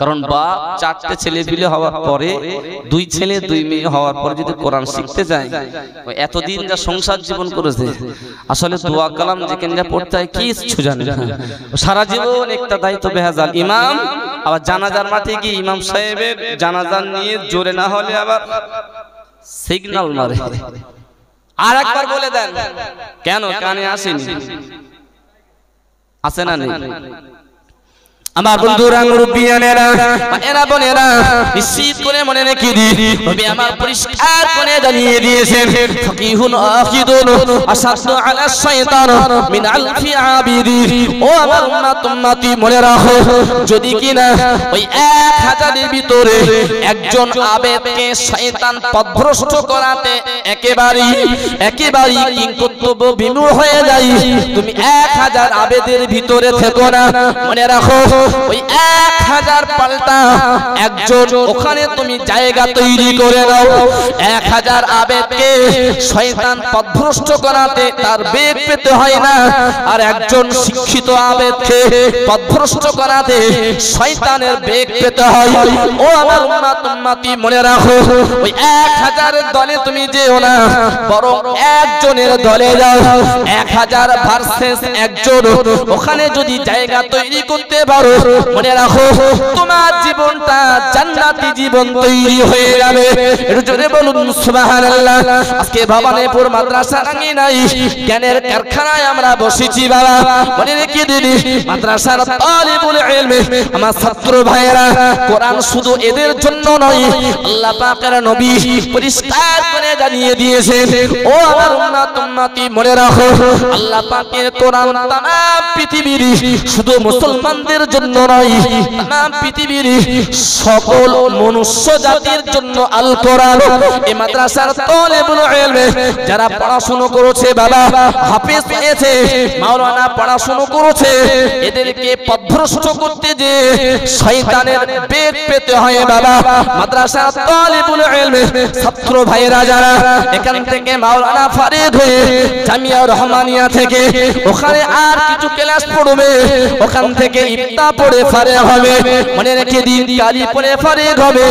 কারণ বা চারটে ছেলে পিলে হওয়ার পরে দুই ছেলে দুই মেয়ে হওয়ার পরে যদি কোরআন শিখতে যায় এতদিন যা সংসার জীবন করেছে আসলে দোয়া কালাম যেখানে যা পড়তে হয় কি জানে সারা জীবন একটা দায়িত্ব বেহাজাল ইমাম আবার জানাজার মাঠে গিয়ে ইমাম সাহেবের জানাজার নিয়ে জোরে না হলে আবার সিগনাল মারে আর একবার বলে দেন কেন কানে আসেনি আসে না নেই আমার বন্ধুরা মুরব্বিয়ানেরা এরা বোনেরা নিশ্চিত করে মনে রেখে আমার পরিষ্কার করে জানিয়ে দিয়েছেন ফাকিহুন আলা শয়তান মিন ও আমার উম্মত মনে রাখো যদি কিনা ওই 1000 ভিতরে একজন আবেদকে শয়তান পদভ্রষ্ট করাতে একেবারে একেবারে কিংকর্তব্য কর্তব্য বিমূঢ় হয়ে যায় তুমি 1000 আবেদের ভিতরে থেকো না মনে রাখো ওই এক হাজার পাল্টা একজন ওখানে তুমি জায়গা তৈরি করে দাও এক হাজার আবেদকে শয়তান পদভ্রষ্ট করাতে তার বেগ পেতে হয় না আর একজন শিক্ষিত আবেদকে পদভ্রষ্ট করাতে শয়তানের বেগ পেতে হয় ও আমার উম্মাত উম্মাতি মনে রাখো ওই এক হাজারের দলে তুমি যেও না বরং একজনের দলে যাও এক হাজার ভার্সেস একজন ওখানে যদি জায়গা তৈরি করতে পারো মনে রাখো তোমার জীবনটা জান্নাতি জীবন তৈরি হয়ে যাবে একটু জোরে বলুন সুবহানাল্লাহ আজকে ভবানীপুর মাদ্রাসা রাঙ্গি নাই জ্ঞানের কারখানায় আমরা বসেছি বাবা মনে রেখে দিদি মাদ্রাসার তালিবুল ইলমে আমার ছাত্র ভাইরা কোরআন শুধু এদের জন্য নয় আল্লাহ পাকের নবী পরিষ্কার করে জানিয়ে দিয়েছে ও আমার উম্মত উম্মতি মনে রাখো আল্লাহ পাকের কোরআন তাম পৃথিবীর শুধু মুসলমানদের জন্য জন্যই পৃথিবীর সকল মনুষ্য জাতির জন্য আল কোরআন মাদ্রাসার যারা পড়াশুনো করেছে বাবা হাফেজ মাওলানা পড়াশুনো করেছে এদেরকে করতে যে শয়তানের বেগ পেতে হয় বাবা মাদ্রাসা ছাত্র যারা এখান থেকে মাওলানা ফারিদ হয়ে জামিয়া রহমানিয়া থেকে ওখানে আর কিছু ক্লাস পড়বে ওখান থেকে ইফতা পরে ফারে হবে মনে রেখে দিন কালি পরে ফারে হবে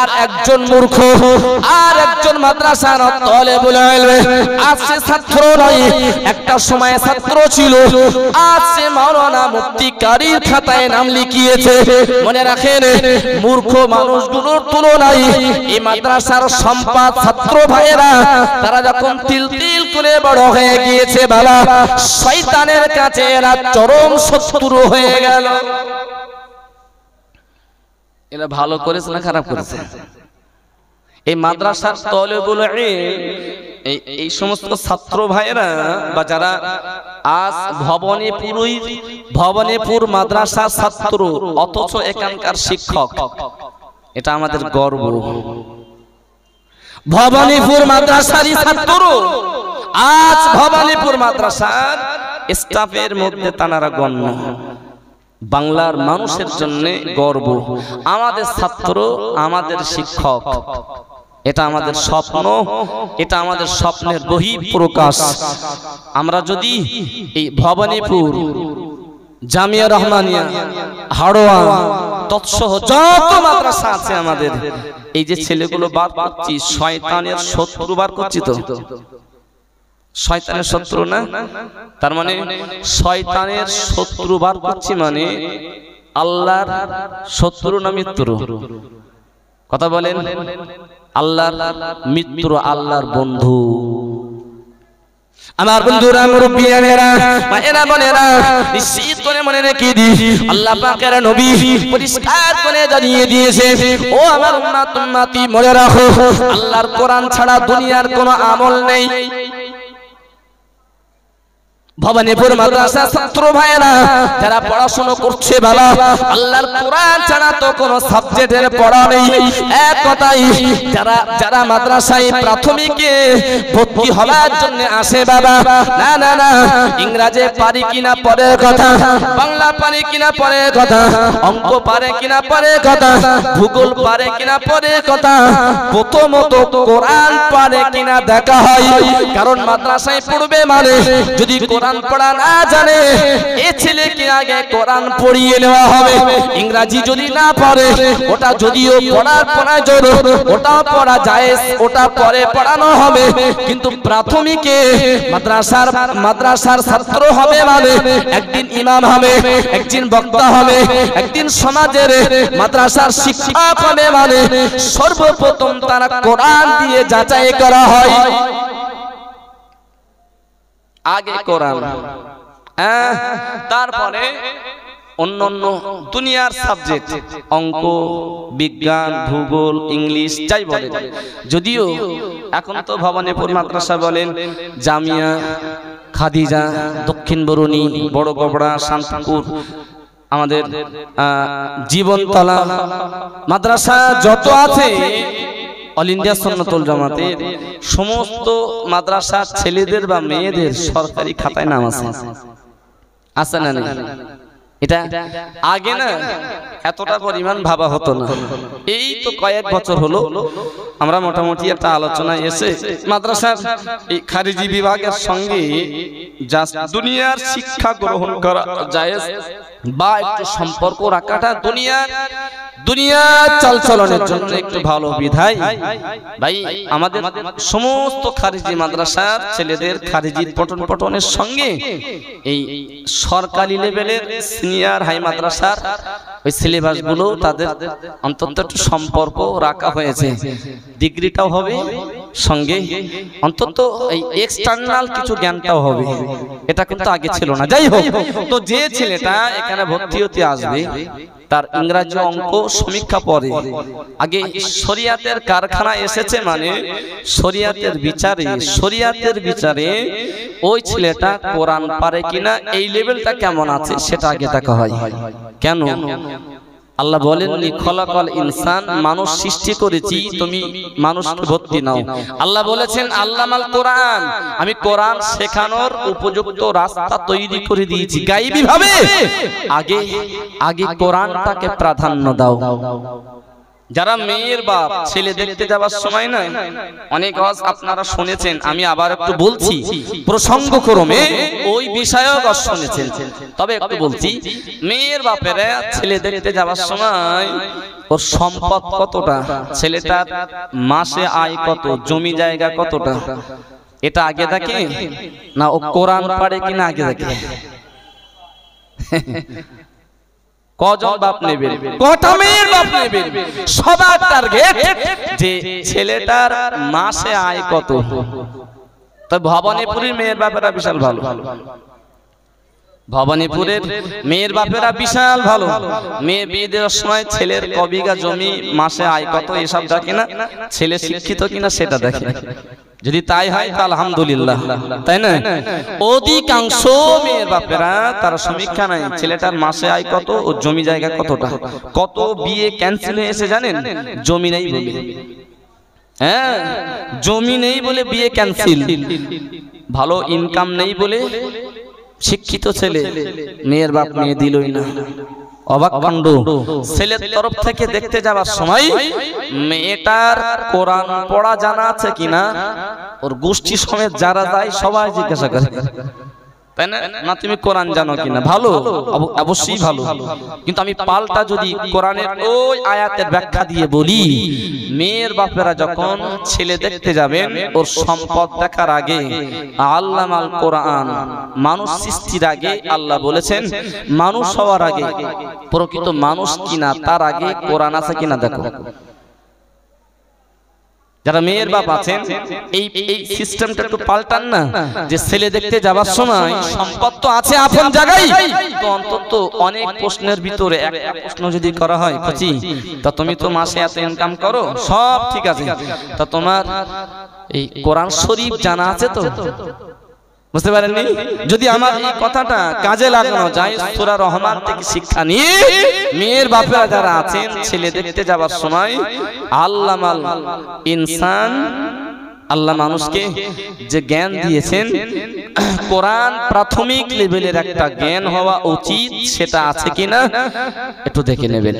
আর একজন মূর্খ আর একজন মাদ্রাসার তলে বলে আজ ছাত্র নয় একটা সময় ছাত্র ছিল আজ সে মাওলানা মুক্তি কারির খাতায় নাম লিখিয়েছে মনে রাখেন মূর্খ মানুষগুলোর তুলনায় এই মাদ্রাসার সম্পাদ ছাত্র ভাইয়েরা তারা যখন তিল তিল করে বড় হয়ে গিয়েছে বাবা শয়তানের কাছে এরা চরম শত্রু হয়ে গেল এরা ভালো করেছে না খারাপ করেছে এই মাদ্রাসার তলে এই এই সমস্ত ছাত্র ভাইয়েরা বা যারা আজ ভবনে ভবনেপুরই ভবনেপুর মাদ্রাসা ছাত্র অথচ এখানকার শিক্ষক এটা আমাদের গর্ব ভবানীপুর মাদ্রাসারই ছাত্র আজ ভবানীপুর মাদ্রাসার স্টাফের মধ্যে তানারা গণ্য বাংলার মানুষের জন্য গর্ব আমাদের ছাত্র আমাদের শিক্ষক এটা আমাদের স্বপ্ন এটা আমাদের স্বপ্নের বহি প্রকাশ আমরা যদি এই ভবানীপুর জামিয়া রহমানিয়া হাড়োয়া তৎসহ যত মাদ্রাসা আছে আমাদের এই যে ছেলেগুলো বাদ পাচ্ছি শয়তানের শত্রু বার করছি তো শয়তানের শত্রু না তার মানে, মানে শয়তানের শত্রু বার মানে করছি মানে আল্লাহর শত্রু না মিত্র কথা বলেন আল্লাহর মিত্র আল্লাহর বন্ধু আমার বন্ধুরা মুরব্বিয়ানেরা নিশ্চিত আল্লাহর কোরআন ছাড়া দুনিয়ার কোন আমল নেই ভবানীপুর মাদ্রাসা ছাত্র ভাইরা যারা পড়াশোনা করছে বাবা আল্লাহর কোরআন ছাড়া তো কোনো সাবজেক্টের পড়া নেই এক কথাই যারা যারা মাদ্রাসায় প্রাথমিকে ভর্তি হওয়ার জন্য আসে বাবা না না না ইংরাজি পারি কিনা পরে কথা বাংলা পারি কিনা পরে কথা অঙ্ক পারে কিনা পরে কথা ভূগোল পারে কিনা পরে কথা প্রথমত কোরআন পারে কিনা দেখা হয় কারণ মাদ্রাসায় পড়বে মানে যদি কোরআন কোরআন পড়া না জানে এ ছেলেকে আগে কোরআন পড়িয়ে নেওয়া হবে ইংরাজি যদি না পারে ওটা যদিও পড়ার প্রয়োজন ওটাও পড়া জায়েজ ওটা পরে পড়ানো হবে কিন্তু প্রাথমিকে মাদ্রাসার মাদ্রাসার ছাত্র হবে মানে একদিন ইমাম হবে একদিন বক্তা হবে একদিন সমাজের মাদ্রাসার শিক্ষা হবে মানে সর্বপ্রথম তারা কোরআন দিয়ে যাচাই করা হয় আগে কোরআন হ্যাঁ? হ্যাঁ, তারপরে অন্য অন্য দুনিয়ার সাবজেক্ট অঙ্ক বিজ্ঞান ভূগোল ইংলিশ যাই বলে যদিও এখন তো ভবানীপুর মাদ্রাসা বলেন জামিয়া খাদিজা দক্ষিণ বরুণী বড় গবড়া শান্তপুর আমাদের জীবনতলা মাদ্রাসা যত আছে অল ইন্ডিয়া সন্ন্যতুল জামাতে সমস্ত মাদ্রাসার ছেলেদের বা মেয়েদের সরকারি খাতায় নাম আছে আছে না না এটা আগে না এতটা পরিমাণ ভাবা হতো না এই তো কয়েক বছর হলো আমরা মোটামুটি একটা আলোচনায় এসে মাদ্রাসার এই খারিজি বিভাগের সঙ্গে যা দুনিয়ার শিক্ষা গ্রহণ করা যায় বা একটু সম্পর্ক রাখাটা দুনিয়া দুনিয়া চালচলনের জন্য একটু ভালো বিধায় ভাই আমাদের সমস্ত খারিজি মাদ্রাসার ছেলেদের খারিজি পটন পটনের সঙ্গে এই সরকারি লেভেলের সিনিয়র হাই মাদ্রাসার ওই সিলেবাসগুলো তাদের অন্তত একটু সম্পর্ক রাখা হয়েছে ডিগ্রিটাও হবে সঙ্গে অন্তত এই এক্সটার্নাল কিছু জ্ঞানটাও হবে এটা কিন্তু আগে ছিল না যাই হোক তো যে ছেলেটা এখানে ভর্তি হতে আসবে তার ইংরাজি অঙ্ক সমীক্ষা পরে আগে শরিয়াতের কারখানা এসেছে মানে শরিয়াতের বিচারে শরিয়াতের বিচারে ওই ছেলেটা কোরআন পারে কিনা এই লেভেলটা কেমন আছে সেটা আগে দেখা হয় কেন আল্লাহ বলেননি খলাকল ইনসান মানুষ সৃষ্টি করেছি তুমি মানুষকে ভর্তি নাও আল্লাহ বলেছেন আল্লামাল কোরআন আমি কোরআন শেখানোর উপযুক্ত রাস্তা তৈরি করে দিয়েছি গাইবিভাবে আগে আগে কোরআনটাকে প্রাধান্য দাও যারা মেয়ের বাপ ছেলে দেখতে যাওয়ার সময় না অনেক আপনারা শুনেছেন আমি আবার একটু বলছি প্রসঙ্গক্রমে ওই বিষয়ক শুনেছেন তবে একটু বলছি মেয়ের বাপেরা ছেলে দেখতে যাওয়ার সময় ওর সম্পদ কতটা ছেলেটার মাসে আয় কত জমি জায়গা কতটা এটা আগে থাকে না ও কোরআন পারে কিনা আগে থাকে কজন বাপ নেবেন কটা মেয়ের বাপ নেবেন সবার টার্গেট যে ছেলেটার মাসে আয় কত তো ভবানীপুরের মেয়ের বাপেরা বিশাল ভালো ভবানীপুরের মেয়ের বাপেরা বিশাল ভালো মেয়ে বিয়ে দেওয়ার সময় ছেলের কবিগা জমি মাসে আয় কত এসব দেখে না ছেলে শিক্ষিত কিনা সেটা দেখে যদি তাই হয় তা আলহামদুলিল্লাহ তাই না অধিকাংশ মেয়ের বাপেরা তার সমীক্ষা নাই ছেলেটার মাসে আয় কত ও জমি জায়গা কতটা কত বিয়ে ক্যান্সেল হয়ে এসে জানেন জমি নাই বলে হ্যাঁ জমি নেই বলে বিয়ে ক্যান্সেল ভালো ইনকাম নেই বলে শিক্ষিত ছেলে মেয়ের বাপ মেয়ে দিলই না অবাক ছেলের তরফ থেকে দেখতে যাওয়ার সময় মেয়েটার কোরআন পড়া জানা আছে কিনা ওর গোষ্ঠী সমেত যারা যায় সবাই জিজ্ঞাসা করে না তুমি কোরআন জানো কিনা ভালো অবশ্যই ভালো কিন্তু আমি পাল্টা যদি কোরআনের ওই আয়াতের ব্যাখ্যা দিয়ে বলি মেয়ের বাপেরা যখন ছেলে দেখতে যাবেন ওর সম্পদ দেখার আগে আল্লাহ আল কোরআন মানুষ সৃষ্টির আগে আল্লাহ বলেছেন মানুষ হওয়ার আগে প্রকৃত মানুষ কিনা তার আগে কোরআন আছে কিনা দেখো যারা মেয়ের বাপ আছেন এই এই সিস্টেমটা একটু পাল্টান না যে ছেলে দেখতে যাবার সময় সম্পদ তো আছে আপন জায়গায় তো অন্তত অনেক প্রশ্নের ভিতরে একটা প্রশ্ন যদি করা হয় খুঁজি তা তুমি তো মাসে এত ইনকাম করো সব ঠিক আছে তা তোমার এই কোরআন শরীফ জানা আছে তো বুঝতে পারেননি যদি আমার এই কথাটা কাজে লাগানো যায় সুরা রহমান থেকে শিক্ষা নিয়ে মেয়ের বাপেরা যারা আছেন ছেলে দেখতে যাবার সময় আল্লামাল ইনসান আল্লাহ মানুষকে যে জ্ঞান দিয়েছেন কোরআন প্রাথমিক লেভেলের একটা জ্ঞান হওয়া উচিত সেটা আছে কিনা একটু দেখে নেবেন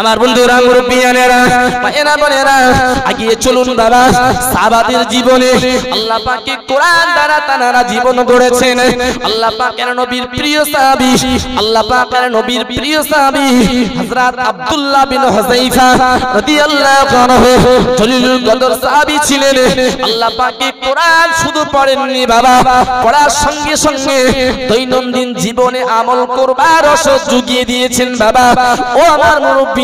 আমার বন্ধুরা মুরব্বিয়ানেরা ভাইয়েরা বোনেরা আগিয়ে চলুন বাবা সাহাবাদের জীবনে আল্লাহ পাকে কোরআন দ্বারা তারা জীবন গড়েছেন আল্লাহ পাকের নবীর প্রিয় সাহাবী আল্লাহ পাকের নবীর প্রিয় সাহাবী হযরত আব্দুল্লাহ বিন হুযায়ফা রাদিয়াল্লাহু আনহু জলিলুল কদর সাহাবী ছিলেন আল্লাহ পাকে কোরআন শুধু পড়েননি বাবা পড়ার সঙ্গে সঙ্গে দৈনন্দিন জীবনে আমল করবার রসদ জুগিয়ে দিয়েছেন বাবা ও আমার মুরব্বি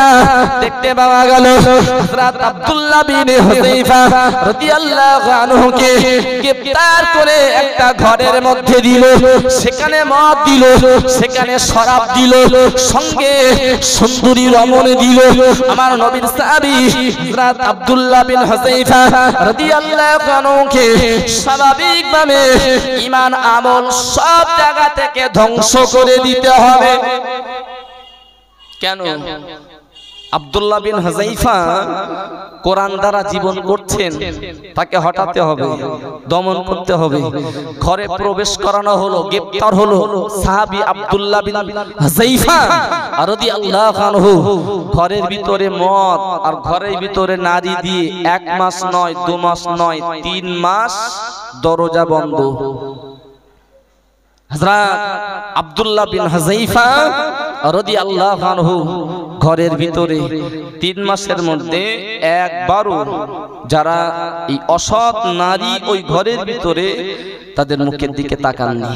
দেখতে পাওয়া গেল আব্দুল্লাহ রাদিয়াল্লাহু আনহুকে গ্রেফতার করে একটা ঘরের মধ্যে দিল সেখানে মদ দিল সেখানে শরাব দিল সঙ্গে সুন্দরী রমণী দিল আমার নবীর সাহাবী হযরত আব্দুল্লাহ বিন রাদিয়াল্লাহু আনহুকে স্বাভাবিকভাবে ঈমান আমল সব জায়গা থেকে ধ্বংস করে দিতে হবে কেন আবদুল্লাহ বিন হাজাইফা কোরআন দ্বারা জীবন করছেন তাকে হটাতে হবে দমন করতে হবে ঘরে প্রবেশ করানো হলো গ্রেপ্তার হলো সাহাবি আবদুল্লাহ বিন হাজাইফা আরদি আল্লাহ খানহু ঘরের ভিতরে মদ আর ঘরের ভিতরে নারী দিয়ে এক মাস নয় দু মাস নয় তিন মাস দরজা বন্ধ হজরত আবদুল্লাহ বিন হাজাইফা রদি আল্লাহ ঘরের ভিতরে তিন মাসের মধ্যে একবারও যারা এই অসৎ নারী ওই ঘরের ভিতরে তাদের মুখের দিকে তাকাননি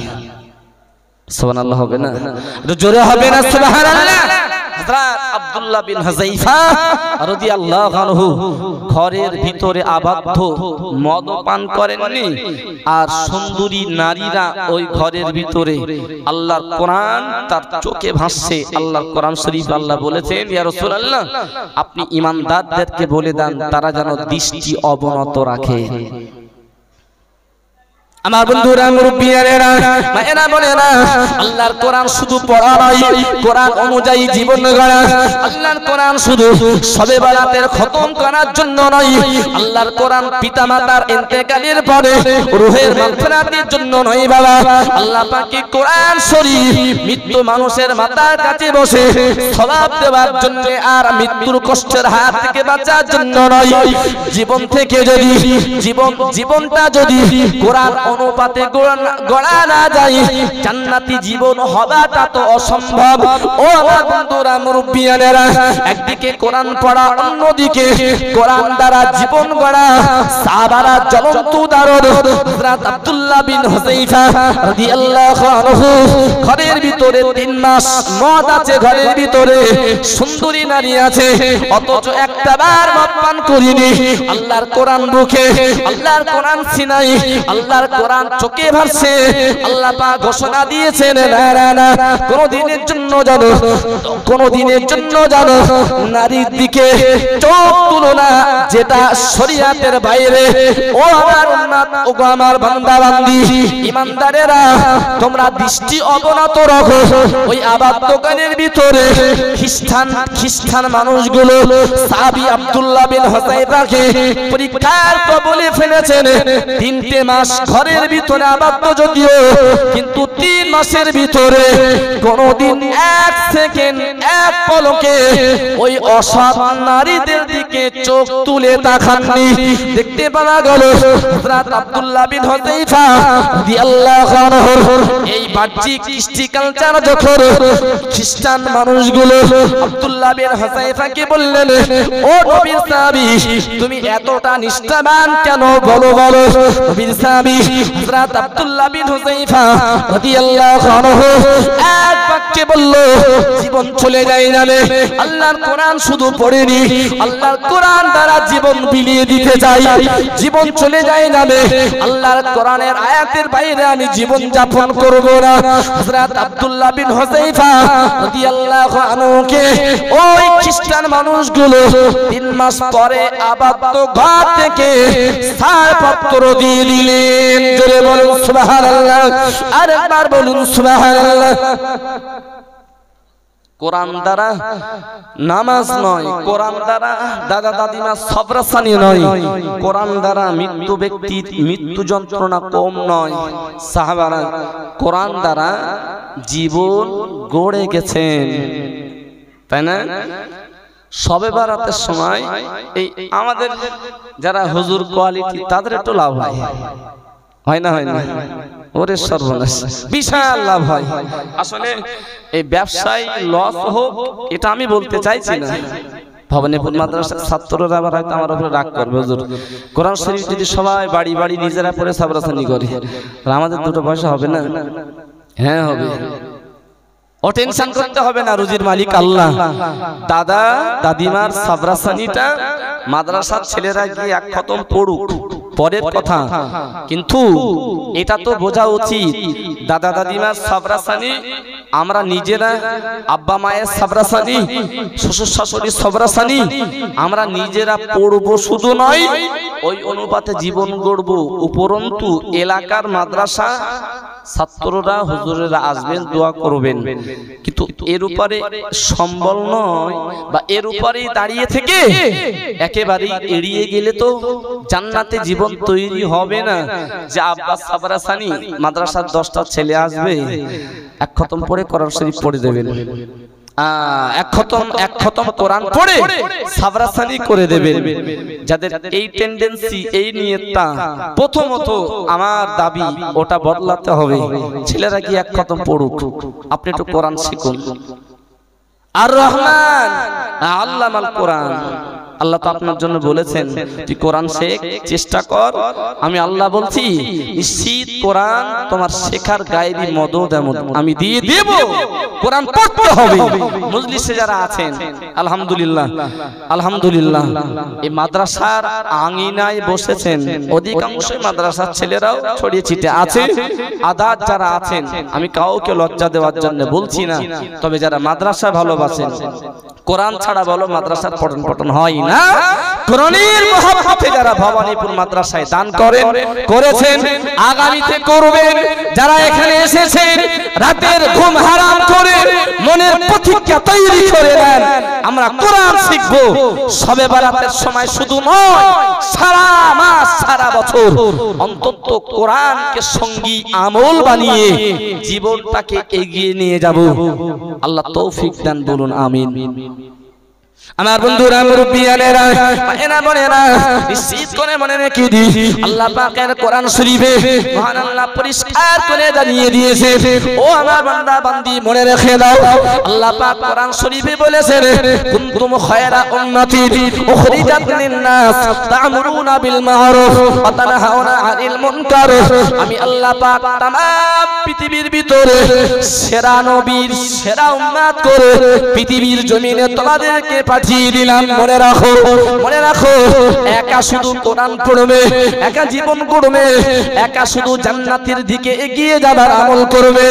সোহান আল্লাহ হবে না জোরে হবে না সোহান আল্লাহ হযরত আব্দুল্লাহ বিন হুযায়ফা রাদিয়াল্লাহু আনহু ঘরের ভিতরে আবদ্ধ মদ পান করেননি আর সুন্দরী নারীরা ওই ঘরের ভিতরে আল্লাহর কোরআন তার চোখে ভাসছে আল্লাহর কোরআন শরীফ আল্লাহ বলেছেন ইয়া রাসূলুল্লাহ আপনি ইমানদারদেরকে বলে দেন তারা যেন দৃষ্টি অবনত রাখে আমার বন্ধুরা মায়েরা আল্লাহর কোরআন শুধু পড়া নয় কোরআন অনুযায়ী জীবন গড়া আল্লাহর কোরআন শুধু সবে বারাতের খতম করার জন্য নয় আল্লাহর কোরআন ইন্তেকালের পরে রুহের জন্য নয় বাবা আল্লাহ পাকি কোরআন শরীফ মৃত্যু মানুষের মাথার কাছে বসে সওয়াব দেওয়ার জন্য আর মৃত্যুর কষ্টের হাত থেকে বাঁচার জন্য নয় জীবন থেকে যদি জীবন জীবনটা যদি কোরআন অনুপাতে গড়া না যায় জান্নাতি জীবন হওয়াটা তো অসম্ভব ও আমার বন্ধুরা মুরব্বিয়ানেরা একদিকে কোরআন পড়া অন্যদিকে কোরআন দ্বারা জীবন গড়া সাহাবারা জ্বলন্ত উদাহরণ হযরত আব্দুল্লাহ বিন হুযায়ফা রাদিয়াল্লাহু আনহু ঘরের ভিতরে তিন মাস মদ আছে ঘরের ভিতরে সুন্দরী নারী আছে অথচ একটা বার মদ পান করিনি আল্লাহর কোরআন মুখে আল্লাহর কোরআন সিনাই আল্লাহর কোরআন চোখে ভাসছে আল্লাহ পাক ঘোষণা দিয়েছেন না না না কোন দিনের জন্য জানো কোন দিনের জন্য জানো নারীর দিকে চোখ তুলো না যেটা শরীয়তের বাইরে ও আমার উম্মত ও আমার বান্দা বান্দি ইমানদারেরা তোমরা দৃষ্টি অবনত রাখো ওই আবাদ দোকানের ভিতরে খ্রিস্টান খ্রিস্টান মানুষগুলো সাবি আব্দুল্লাহ বিন রাখে পরীক্ষার কবলে ফেলেছেন তিনটে মাস ঘরে মাসের ভিতরে আবদ্ধ যদিও কিন্তু তিন মাসের ভিতরে কোনদিন এক সেকেন্ড এক পলকে ওই অসৎ নারীদের দিকে চোখ তুলে তাকাননি দেখতে পাওয়া গেল হযরত আব্দুল্লাহ বিন হুযাইফা রাদিয়াল্লাহু আনহু এই বাহ্যিক কৃষ্টি কালচার যখন খ্রিস্টান মানুষগুলো আব্দুল্লাহ বিন হুযাইফাকে বললেন ও নবীর সাহাবী তুমি এতটা নিষ্ঠাবান কেন বলো বলো নবীর সাহাবী হযরত আব্দুল্লাহ বিন হুযায়ফা রাদিয়াল্লাহু আনহু এক পক্ষে বলল জীবন চলে যায় না রে আল্লাহর কোরআন শুধু পড়েনি আল্লাহর কোরআন দ্বারা জীবন বিলিয়ে দিতে চাই জীবন চলে যায় না রে আল্লাহর কোরআনের আয়াতের বাইরে আমি জীবন যাপন করব না হযরত আব্দুল্লাহ বিন হুযায়ফা রাদিয়াল্লাহু আনহু কে ওই খ্রিস্টান মানুষগুলো তিন মাস পরে আবার তো ঘর থেকে ছাড়পত্র দিয়ে দিলেন জোরে বলুন সুবহানাল্লাহ আরেকবার বলুন সুবহানাল্লাহ কোরআন দ্বারা নামাজ নয় কোরআন দ্বারা দাদা দাদিমা সবরাসানি নয় কোরআন দ্বারা মৃত্যু ব্যক্তি মৃত্যু যন্ত্রণা কম নয় সাহাবারা কোরআন দ্বারা জীবন গড়ে গেছেন তাই না সবে বারাতের সময় এই আমাদের যারা হুজুর কোয়ালিটি তাদের একটু লাভ হয় হয় না হয় না ওরে সর্বনাশ বিশাল লাভ হয় আসলে এই ব্যবসায় লস হোক এটা আমি বলতে চাইছি না মাদ্রাসার আবার হয়তো আমার রাগ করবে সবাই বাড়ি বাড়ি নিজেরা সাবরাসানি করে আমাদের দুটো পয়সা হবে না হ্যাঁ হবে ও করতে হবে না রুজির মালিক আল্লাহ দাদা দাদিমার সাবরাসানিটা মাদ্রাসার ছেলেরা গিয়ে এক খতম পড়ুক পরের কথা কিন্তু এটা তো বোঝা উচিত দাদা দাদিমার সাবরাসানি আমরা নিজেরা আব্বা মায়ের সাবরাসানি শ্বশুর শাশুড়ির সাবরাসানি আমরা নিজেরা পড়বো শুধু নয় ওই অনুপাতে জীবন গড়ব উপরন্তু এলাকার মাদ্রাসা ছাত্ররা হুজুরেরা আসবেন দোয়া করবেন কিন্তু এর উপরে সম্বল নয় বা এর উপরেই দাঁড়িয়ে থেকে একেবারেই এড়িয়ে গেলে তো জান্নাতে জীবন জীবন তৈরি হবে না যে আব্বাস সাবরাসানি মাদ্রাসার দশটা ছেলে আসবে এক খতম পড়ে করার শরীফ পড়ে দেবেন প্রথমত আমার দাবি ওটা বদলাতে হবে ছেলেরা কি এক খতম পড়ুক আপনি একটু কোরআন আর আল্লামাল কোরআন আল্লাহ তো আপনার জন্য বলেছেন তুই কোরআন শেখ চেষ্টা কর আমি আল্লাহ বলছি শীত কোরআন তোমার শেখার গায়ে মদত এমন আমি দিয়ে দেব কোরআন পড়তে হবে মজলিসে যারা আছেন আলহামদুলিল্লাহ আলহামদুলিল্লাহ এই মাদ্রাসার আঙিনায় বসেছেন অধিকাংশ মাদ্রাসার ছেলেরাও ছড়িয়ে ছিটে আছে আদার যারা আছেন আমি কাউকে লজ্জা দেওয়ার জন্য বলছি না তবে যারা মাদ্রাসা ভালোবাসেন কোরআন ছাড়া বলো মাদ্রাসার পঠন পঠন হয় না কোরআনের মহব্বতে যারা ভবানীপুর মাদ্রাসায় দান করেন করেছেন আগামীতে করবেন যারা এখানে এসেছেন রাতের ঘুম হারাম করে মনের প্রতিজ্ঞা তৈরি করে দেন আমরা কোরআন শিখব সবে বারাতের সময় শুধু নয় সারা মাস সারা বছর অন্তত কোরআনকে সঙ্গী আমল বানিয়ে জীবনটাকে এগিয়ে নিয়ে যাব আল্লাহ তৌফিক দেন বলুন আমিন আমার বন্ধুরা মুরব্বিয়ানেরা ভাইয়েরা নিশ্চিত করে মনে রেখে দি আল্লাহ পাকের কোরআন শরীফে মহান আল্লাহ পরিষ্কার করে জানিয়ে দিয়েছে ও আমার বান্দা বান্দি মনে রেখে দাও আল্লাহ পাক কোরআন শরীফে কুনতুম খায়রা উম্মতি উখরিজাত লিন-নাস তা'মুরুনা বিল মা'রুফ ওয়া তানহাউনা আনিল মুনকার আমি আল্লাহ পাক পৃথিবীর ভিতরে সেরা নবীর সেরা উম্মত করে পৃথিবীর জমিনে তোমাদেরকে পাঠিয়ে দিলাম মনে রাখো মনে রাখো একা শুধু কোরআন পড়বে একা জীবন করবে একা শুধু জান্নাতের দিকে এগিয়ে যাবার আমল করবে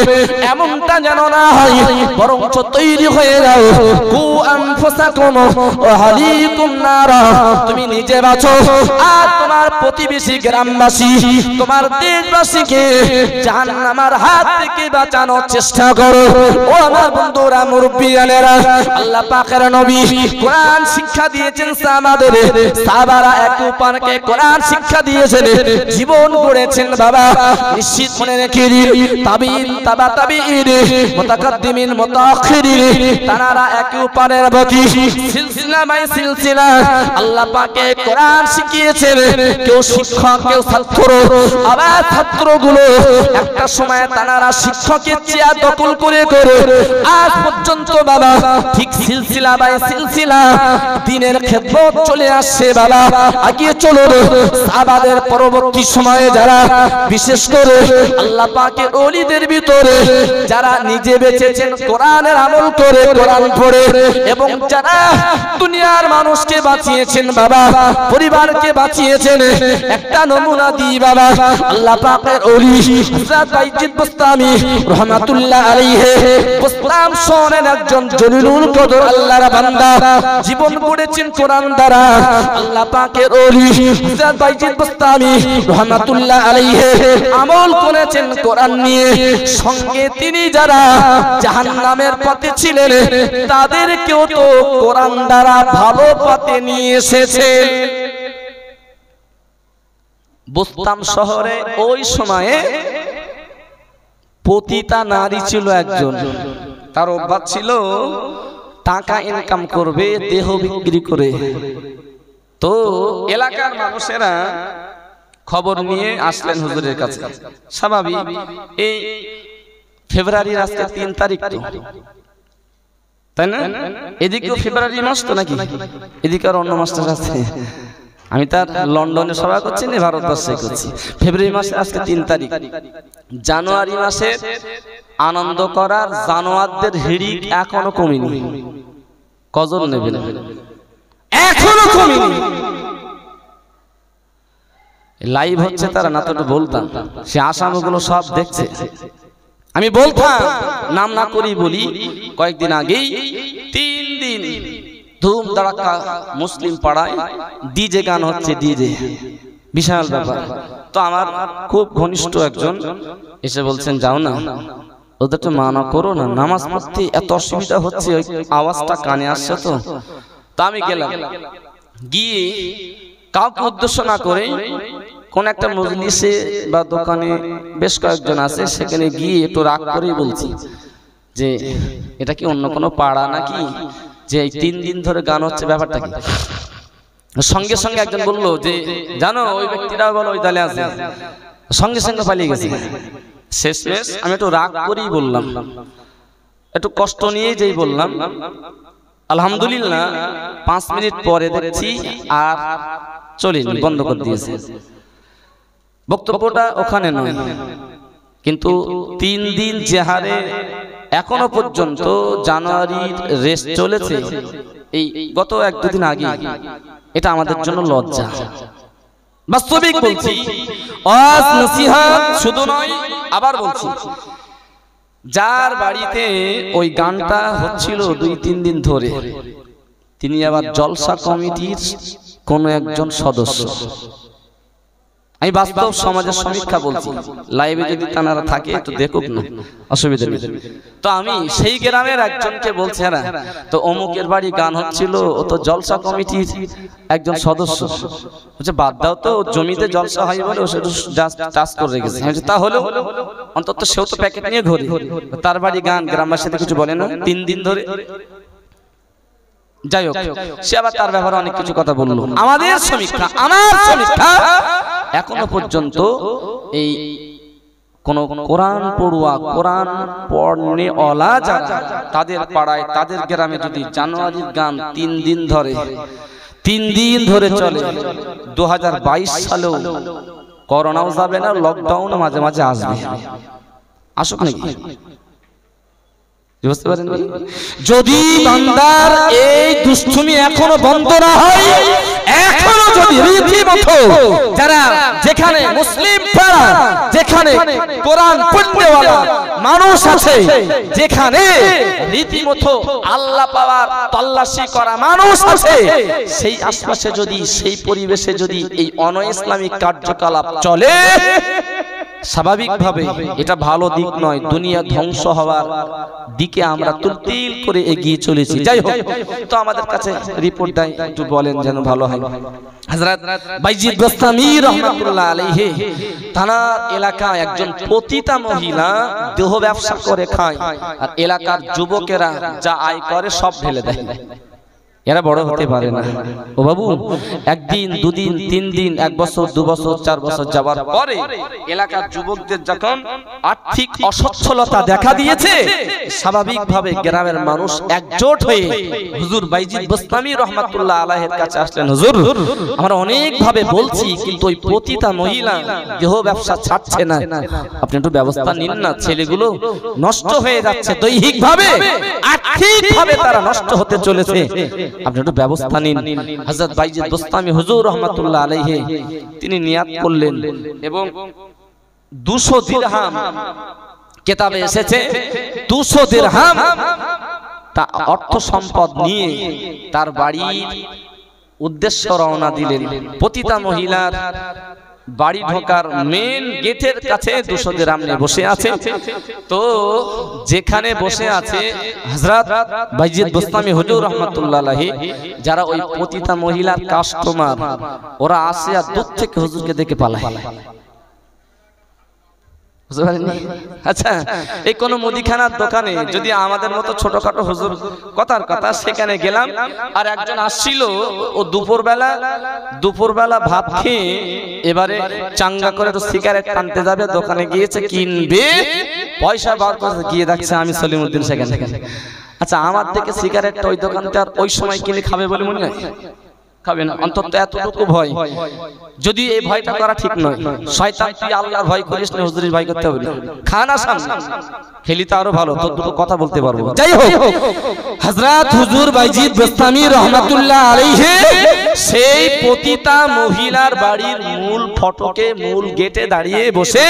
এমনটা যেন না হয় বরঞ্চ তৈরি হয়ে যাও কু আনফুসাকুম ও হালিকুম নারা তুমি নিজে বাঁচো আর তোমার প্রতিবেশী গ্রামবাসী তোমার দেশবাসীকে জাহান্নামের হাত থেকে বাঁচানোর চেষ্টা করো ও আমার বন্ধুরা মুরব্বী আল্লাহ পাকের নবী কোরআন শিক্ষা দিয়েছেন সাহাবাদের সাবারা এক উপানকে কোরআন শিক্ষা দিয়েছেন জীবন গড়েছেন বাবা নিশ্চিত মনে রেখে তাবিন তাবা তাবিন মুতাকাদ্দিমিন মুতাখিরিন তারা এক উপানের বতি সিলসিলা বাই সিলসিলা আল্লাহ পাকে কোরআন শিখিয়েছেন কেউ শিক্ষক কেউ ছাত্র আবার ছাত্রগুলো একটা সময় তারা শিক্ষকের চেয়ার দখল করে করে আজ পর্যন্ত বাবা ঠিক সিলসিলা বাই সিলসিলা মহিলা দিনের খেদমত চলে আসছে বাবা আগিয়ে চলো সাহাবাদের পরবর্তী সময়ে যারা বিশেষ করে আল্লাহ পাকের ওলিদের ভিতরে যারা নিজে বেঁচেছেন কোরআনের আমল করে কোরআন পড়ে এবং যারা দুনিয়ার মানুষকে বাঁচিয়েছেন বাবা পরিবারকে বাঁচিয়েছেন একটা নমুনা দি বাবা আল্লাহ পাকের ওলি হযরত বাইজিদ বুস্তামি রহমাতুল্লাহ আলাইহি বুস্তাম শোনেন একজন জলিলুল কদর আল্লাহর বান্দা জীবন গড়েছেন কোরআন দ্বারা আল্লাহ পাকের ওলি হুজরত বাইজিদ বস্তামি রহমাতুল্লাহ আলাইহি আমল করেছেন কোরআন নিয়ে সঙ্গে তিনি যারা জাহান্নামের পথে ছিলেন তাদের কেউ তো কোরআন দ্বারা ভালো পথে নিয়ে এসেছে বস্তাম শহরে ওই সময়ে পতিতা নারী ছিল একজন তার অভ্যাস ছিল টাকা ইনকাম করবে দেহ বিক্রি করে তো এলাকার মানুষেরা খবর নিয়ে আসলেন হুজুরের কাছে স্বাভাবিক এই ফেব্রুয়ারির আজকে তিন তারিখ তো তাই না এদিকেও ফেব্রুয়ারি মাস তো নাকি এদিকে আর অন্য মাসটা আছে আমি তার লন্ডনে সভা করছি না ভারতবর্ষে করছি ফেব্রুয়ারি মাসে আজকে তিন তারিখ জানুয়ারি মাসের আনন্দ করার জানোয়ারদের হিড়িক এখনো কমিনি কজন নেবে এখনো কমেনি লাইভ হচ্ছে তারা না তো বলতাম সে আসামগুলো সব দেখছে আমি বলতাম নাম না করি বলি কয়েকদিন আগেই তিন দিন ধুম দাঁড়াক্কা মুসলিম পাড়ায় ডিজে গান হচ্ছে ডিজে বিশাল ব্যাপার তো আমার খুব ঘনিষ্ঠ একজন এসে বলছেন যাও না ওদেরটা মানা করো না নামাজ পড়তে এত অসুবিধা হচ্ছে ওই আওয়াজটা কানে আসছে তো তা আমি গেলাম গিয়ে কাউকে উদ্দেশ্য না করে কোন একটা মজলিসে বা দোকানে বেশ কয়েকজন আছে সেখানে গিয়ে একটু রাগ করেই বলছি যে এটা কি অন্য কোনো পাড়া নাকি যে এই তিন দিন ধরে গান হচ্ছে ব্যাপারটা কি সঙ্গে সঙ্গে একজন বললো যে জানো ওই ব্যক্তিটা বলো ওই দলে আছে সঙ্গে সঙ্গে পালিয়ে গেছে শেষমেশ আমি একটু রাগ করেই বললাম একটু কষ্ট নিয়ে যেই বললাম আলহামদুলিল্লাহ পাঁচ মিনিট পরে দেখছি আর চলিনি বন্ধ করে দিয়েছে বক্তব্যটা ওখানে নয় কিন্তু তিন দিন যে হারে এখনো পর্যন্ত জানুয়ারির রেস চলেছে এই গত এক দুদিন আগে এটা আমাদের জন্য লজ্জা বাস্তবিক বলছি অস নসিহাত শুধু নয় আবার বলছি যার বাড়িতে ওই গানটা হচ্ছিল দুই তিন দিন ধরে তিনি আবার জলসা কমিটির কোন একজন সদস্য আমি বাস্তব সমাজের সমীক্ষা বলছি লাইভে যদি তানারা থাকে তো দেখুক না অসুবিধা নেই তো আমি সেই গ্রামের একজনকে বলছি হ্যাঁ তো অমুকের বাড়ি গান হচ্ছিল ও তো জলসা কমিটির একজন সদস্য বলছে বাদ দাও তো জমিতে জলসা হয় বলে ও শুধু চাষ করে রেখেছে আমি তাহলে অন্তত সেও তো প্যাকেট নিয়ে ঘুরে তার বাড়ি গান গ্রামবাসীতে কিছু বলে না তিন দিন ধরে যাই হোক সে আবার তার ব্যাপারে অনেক কিছু কথা বললো আমাদের সমীক্ষা আমার সমীক্ষা এখনো পর্যন্ত এই কোন কোরআন পড়ুয়া কোরআন পড়নে অলা যারা তাদের পাড়ায় তাদের গ্রামে যদি জানুয়ারির গান তিন দিন ধরে তিন দিন ধরে চলে দু হাজার বাইশ সালেও করোনাও যাবে না লকডাউন মাঝে মাঝে আসবে আসুক নাকি বুঝতে পারেন যদি বান্দার এই দুষ্টুমি এখনো বন্ধ না হয় এখনো যদি রীতিমত যারা যেখানে মুসলিম পাড়া যেখানে কোরআন পড়তে वाला মানুষ আছে যেখানে রীতিমত আল্লাহ পাওয়ার তল্লাশি করা মানুষ আছে সেই আশপাশে যদি সেই পরিবেশে যদি এই অন ইসলামিক কার্যকলাপ চলে স্বাভাবিকভাবে এটা ভালো দিক নয় দুনিয়া ধ্বংস হওয়ার দিকে আমরা তুলতিল করে এগিয়ে চলেছি যাই হোক তো আমাদের কাছে রিপোর্ট দেয় একটু বলেন যেন ভালো হয় হযরত বাইজিদ আলাইহি থানা এলাকা একজন পতিতা মহিলা দেহ ব্যবসা করে খায় আর এলাকার যুবকেরা যা আয় করে সব ঢেলে দেয় এরা বড় হতে পারে না ও বাবু একদিন দুদিন তিন দিন এক বছর দু বছর চার বছর যাবার পরে এলাকার যুবকদের যখন আর্থিক অসচ্ছলতা দেখা দিয়েছে স্বাভাবিকভাবে গ্রামের মানুষ একজোট হয়ে হুজুর বাইজিদ বস্তামি রহমাতুল্লাহ আলাহের কাছে আসলেন হুজুর আমরা অনেকভাবে বলছি কিন্তু ওই পতিতা মহিলা দেহ ব্যবসা ছাড়ছে না আপনি একটু ব্যবস্থা নিন না ছেলেগুলো নষ্ট হয়ে যাচ্ছে দৈহিকভাবে আর্থিকভাবে তারা নষ্ট হতে চলেছে আপনি একটু ব্যবস্থা নিন হজরত বাইজিদ বোস্তামি হুজুর রহমতুল্লাহ আলাইহে তিনি নিয়াত করলেন এবং দুশো দিরহাম কেতাবে এসেছে দুশো দিরহাম তা অর্থ সম্পদ নিয়ে তার বাড়ির উদ্দেশ্য রওনা দিলেন পতিতা মহিলার বাড়ি ঢোকার মেন গেটের কাছে দুশো নিয়ে বসে আছে তো যেখানে বসে আছে হজরত বাইজিদ বোস্তামি হজুর রহমতুল্লাহি যারা ওই পতিতা মহিলার কাস্টমার ওরা আসে আর দূর থেকে হজুরকে দেখে পালায় আচ্ছা এই কোন মুদিখানার দোকানে যদি আমাদের মতো ছোটখাটো হুজুর কথার কথা সেখানে গেলাম আর একজন আসছিল ও দুপুরবেলা দুপুরবেলা ভাব খেয়ে এবারে চাঙ্গা করে একটু সিগারেট টানতে যাবে দোকানে গিয়েছে কিনবে পয়সা বার করে গিয়ে দেখছে আমি সলিমুদ্দিন সেখানে আচ্ছা আমার থেকে সিগারেটটা ওই দোকানটা আর ওই সময় কিনে খাবে বলে মনে হয় খাবে না অন্তত এতটুকু ভয় যদি এই ভয়টা করা ঠিক নয় শয়তান তুই আল্লাহর ভয় করিস না হুজুরের ভয় করতে হবে খান আসান খেলি তো আরো ভালো তোর দুটো কথা বলতে পারবো যাই হোক হযরত হুজুর বাইজি বস্তামি রহমাতুল্লাহ আলাইহি সেই পতিতা মহিলার বাড়ির মূল ফটকে মূল গেটে দাঁড়িয়ে বসে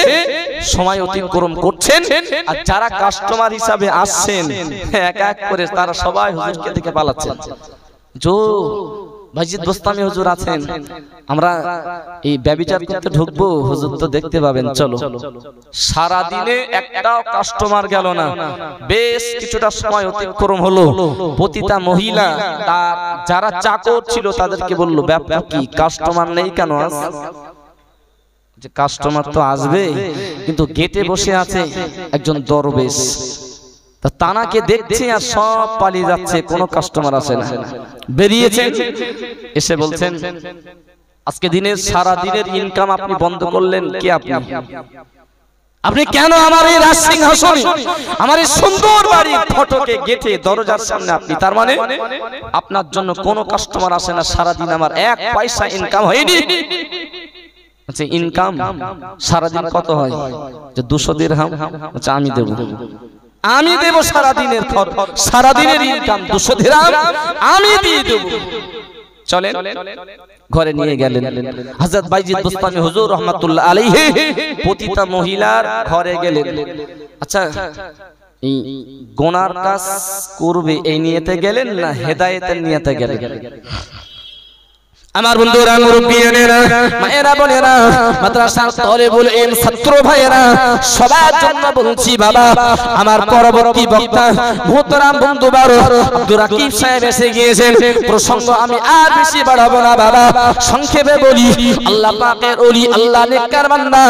সময় অতিক্রম করছেন আর যারা কাস্টমার হিসাবে আসছেন এক এক করে তারা সবাই হুজুরকে দেখে পালাচ্ছেন জো মসজিদ বোস্তামি হুজুর আছেন আমরা এই ব্যবচার করতে ঢুকবো হুজুর তো দেখতে পাবেন চলো সারা দিনে একটাও কাস্টমার গেল না বেশ কিছুটা সময় অতিক্রম হলো পতিতা মহিলা তার যারা চাকর ছিল তাদেরকে বলল ব্যাপার কি কাস্টমার নেই কেন আজ যে কাস্টমার তো আসবে কিন্তু গেটে বসে আছে একজন দরবেশ তানাকে দেখছে আর সব পালিয়ে যাচ্ছে কোনো কাস্টমার আসে না বেরিয়েছে এসে বলছেন আজকে দিনের সারা দিনের ইনকাম আপনি বন্ধ করলেন কে আপনি আপনি কেন আমার এই রাজ হাসন আমার এই সুন্দর বাড়ির ফটোকে গেটে দরজার সামনে মানে আপনি তার মানে আপনার জন্য কোনো কাস্টমার আসে না সারাদিন আমার এক পয়সা ইনকাম হয়নি আচ্ছা ইনকাম সারাদিন কত হয় যে দুশো দিরহাম আচ্ছা আমি দেবো আমি দেব সারাদিনের খর সারাদিনের ইনকাম দুশো ধীরাম আমি দিয়ে দেব চলেন ঘরে নিয়ে গেলেন হযরত বাইজিদ বুস্তামি হুজুর রহমাতুল্লাহ আলাইহি প্রতিটা মহিলার ঘরে গেলেন আচ্ছা, আচ্ছা গোনার কাজ করবে এই নিয়েতে গেলেন না হেদায়েতের নিয়েতে গেলেন আমার বন্ধুরা মুরব্বীরা মায়েরা বোনেরা মাদ্রাসার তলেবুল ইলম ছাত্র ভাইয়েরা সবার জন্য বলছি বাবা আমার পরবর্তী বক্তা মোহতরাম বন্ধু বারো আব্দুর রাকিব সাহেব এসে গিয়েছেন প্রসঙ্গ আমি আর বেশি বাড়াবো না বাবা সংক্ষেপে বলি আল্লাহ পাকের ওলি আল্লাহ নেককার বান্দা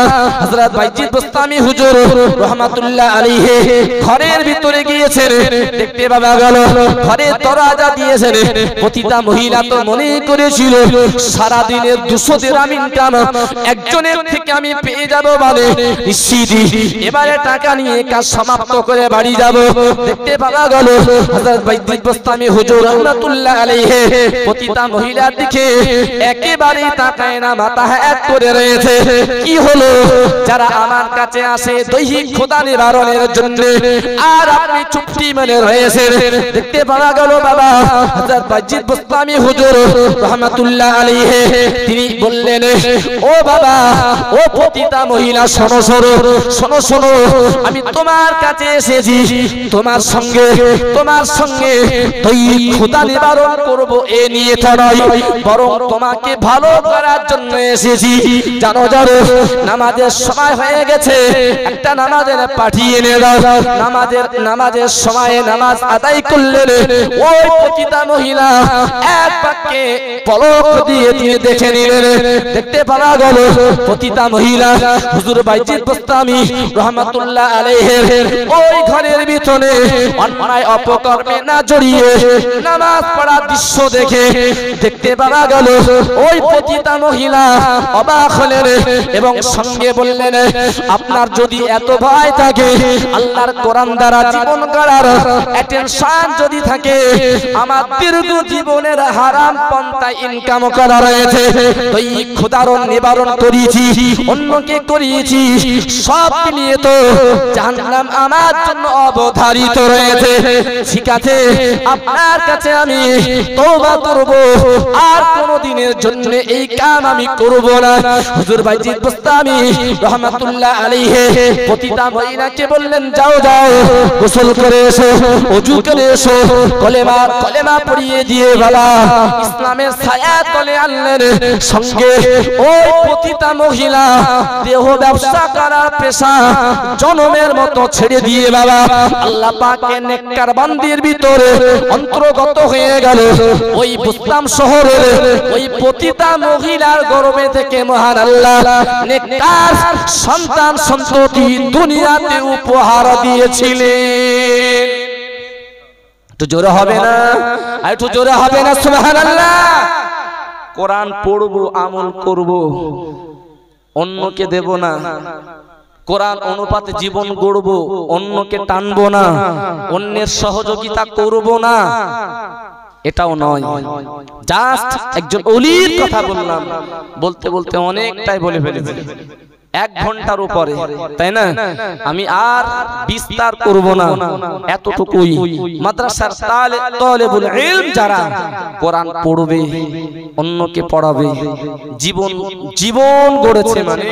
হযরত বাইজিদ বুস্তামি হুজুর রহমাতুল্লাহ আলাইহি ঘরের ভিতরে গিয়েছেন দেখতে বাবা গেল ঘরে দরজা দিয়েছেন প্রতিটা মহিলা তো মনে করেছিল সারাদিনে দিরাম ইনকাম একজনের থেকে আমি পেয়ে যাব মানে সিডি এবারে টাকা নিয়ে কাজ সমাপ্ত করে বাড়ি যাব দেখতে পাওয়া গেল হযরত হুজুর আলাইহি একেবারে তাকায় না মাথা করে রয়েছে কি হলো যারা আমার কাছে আসে দৈহিক খোদা নিবারণের জন্য আর আপনি চুপটি মেনে রয়েছেন দেখতে পাওয়া গেল বাবা হযরত বাইজিদ হুজুর রহমাতুল্লাহ আলাইহি তিনি বললেন ও বাবা ও পতিতা মহিলা শোনো শোনো শোনো শোনো আমি তোমার কাছে এসেছি তোমার সঙ্গে তোমার সঙ্গে তুই খোদা নিবারণ করব এ নিয়ে তো নয় বরং তোমাকে ভালো করার জন্য এসেছি জানো জানো নামাজের সময় হয়ে গেছে একটা নামাজের পাঠিয়ে এনে দাও নামাজের নামাজের সময়ে নামাজ আদায় করলেন ওই পতিতা মহিলা এক পাককে পলক দিয়ে দেখে নিলেন দেখতে গেল পতিতা মহিলা হুজুর বাইজিদ বস্তামি রহমাতুল্লাহ আলাইহির ওই ঘরের ভিতরে অন্যায় অপকর্মে না জড়িয়ে নামাজ দৃশ্য দেখে দেখতে গেল ওই পতিতা মহিলা অবাক হলেন এবং সঙ্গে বললেন আপনার যদি এত ভয় থাকে আল্লাহর কোরআন দ্বারা জীবন করার অ্যাটেনশন যদি থাকে আমার দীর্ঘ জীবনের হারাম পন্থা ইনকাম মোকারা রয়েছে তো এই ক্ষুদারণ নিবারণ করিয়েছি অন্যকে করিয়েছি সব নিয়ে তো জানলাম আমার জন্য অবধারিত রয়েছে ঠিক আছে আপনার কাছে আমি তওবা করব আর দিনের জন্য এই কাম আমি করব না হুজুর ভাইজি বুস্তামি রহমাতুল্লাহ আলাইহি পতিতা মহিলাকে বললেন যাও যাও গোসল করে এসো ওযু করে এসো কলেমা কলেমা পড়িয়ে দিয়ে বাবা ইসলামের ছায়া তলে আনলেন সঙ্গে ওই পতিতা মহিলা দেহ ব্যবসা করার পেশা জনমের মতো ছেড়ে দিয়ে বাবা আল্লাহ পাকে নেককার বান্দির ভিতরে অন্তর্গত হয়ে গেল ওই বুস্তাম শহরের ওই পতিতা মহিলার গর্বে থেকে মহান আল্লাহ নেককার সন্তান সন্ততি দুনিয়াতে উপহার দিয়েছিলেন একটু জোরে হবে না আর একটু জোরে হবে না সুবহানাল্লাহ কোরআন পড়ব আমল করব অন্যকে দেব না কোরআন অনুপাতে জীবন গড়ব অন্যকে টানব না অন্যের সহযোগিতা করব না এটাও নয় জাস্ট একজন অলির কথা বললাম বলতে বলতে অনেকটাই বলে ফেলে এক ঘন্টার উপরে তাই না আমি আর বিস্তার করব না এতটুকুই মাদ্রাসার তালেবুল ইলম যারা কোরআন পড়বে অন্যকে পড়াবে জীবন জীবন গড়েছে মানে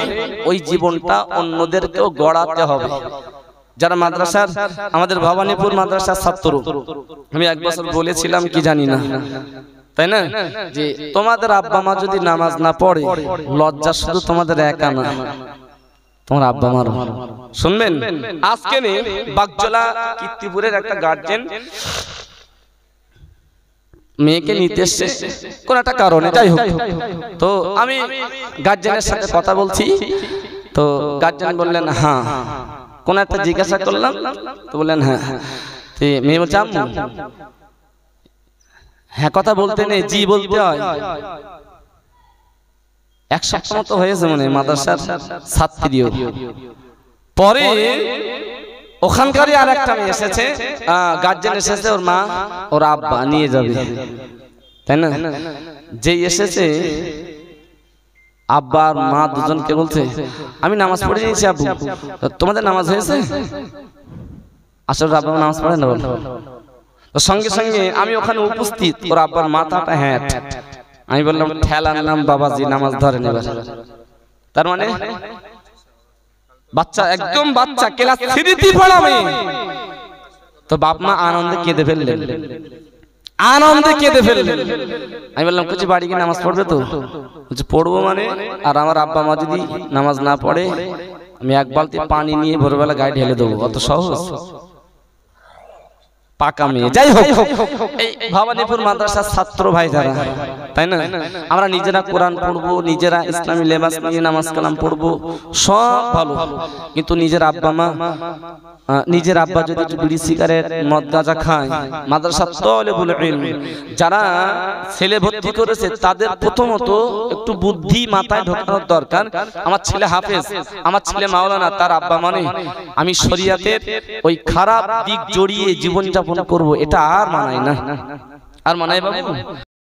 ওই জীবনটা অন্যদেরকেও গড়াতে হবে যারা মাদ্রাসার আমাদের ভবানীপুর মাদ্রাসার ছাত্র আমি এক বছর বলেছিলাম কি জানি না তাই না যে তোমাদের আব্বা মা যদি নামাজ না পড়ে লজ্জা শুধু তোমাদের একা না তোমার আব্বা মার শুনবেন আজকে নেই বাগজলা কীর্তিপুরের একটা গার্জেন মেয়েকে নিতে এসছে কোন একটা কারণ এটাই হোক তো আমি গার্জেনের সাথে কথা বলছি তো গার্জেন বললেন হ্যাঁ, হ্যাঁ। কোন একটা জিজ্ঞাসা করলাম তো বললেন হ্যাঁ, হ্যাঁ, হ্যাঁ। মেয়ে বলছে হ্যাঁ কথা হ্যাঁ, বলতে নেই জি বলতে হয় এক সপ্তাহ মতো হয়েছে মনে মাদ্রাসার ছাত্রী পরে ওখানকারই আর একটা মেয়ে এসেছে গার্জেন এসেছে ওর মা ওর আব্বা নিয়ে যাবে তাই না যে এসেছে আব্বা আর মা দুজনকে বলছে আমি নামাজ পড়ে নিয়েছি আব্বু তোমাদের নামাজ হয়েছে আসলে আব্বা নামাজ পড়ে না সঙ্গে সঙ্গে আমি ওখানে উপস্থিত ওর আব্বার মাথাটা হ্যাঁ আমি বললাম ঠেলার নাম বাবাজি নামাজ ধরে এবার মানে তার মানে বাচ্চা একদম বাচ্চা কেলা স্মৃতি পড়া তো বাপ মা আনন্দে কেঁদে ফেললেন আনন্দে কেঁদে ফেললেন আমি বললাম কিছু বাড়ি গিয়ে নামাজ পড়বে তো কিছু পড়বো মানে আর আমার আব্বা মা যদি নামাজ না পড়ে আমি এক বালতি পানি নিয়ে ভোরবেলা গায়ে ঢেলে দেবো অত সহজ পাকা মেয়ে যাই হোক এই ভবানীপুর মাদ্রাসার ছাত্র ভাই যারা তাই না আমরা নিজেরা কোরআন পড়বো নিজেরা ইসলামী লেবাস নিয়ে নামাজ কালাম পড়বো সব ভালো কিন্তু নিজের আব্বা মা নিজের আব্বা যদি বিড়ি সিগারেট মদ গাঁজা খায় মাদ্রাসা তলে বলে যারা ছেলে ভর্তি করেছে তাদের প্রথমত একটু বুদ্ধি মাথায় ঢোকানোর দরকার আমার ছেলে হাফেজ আমার ছেলে মাওলানা তার আব্বা মানে আমি শরিয়াতের ওই খারাপ দিক জড়িয়ে জীবনযাপন করব এটা আর মানায় না আর মানায় বাবু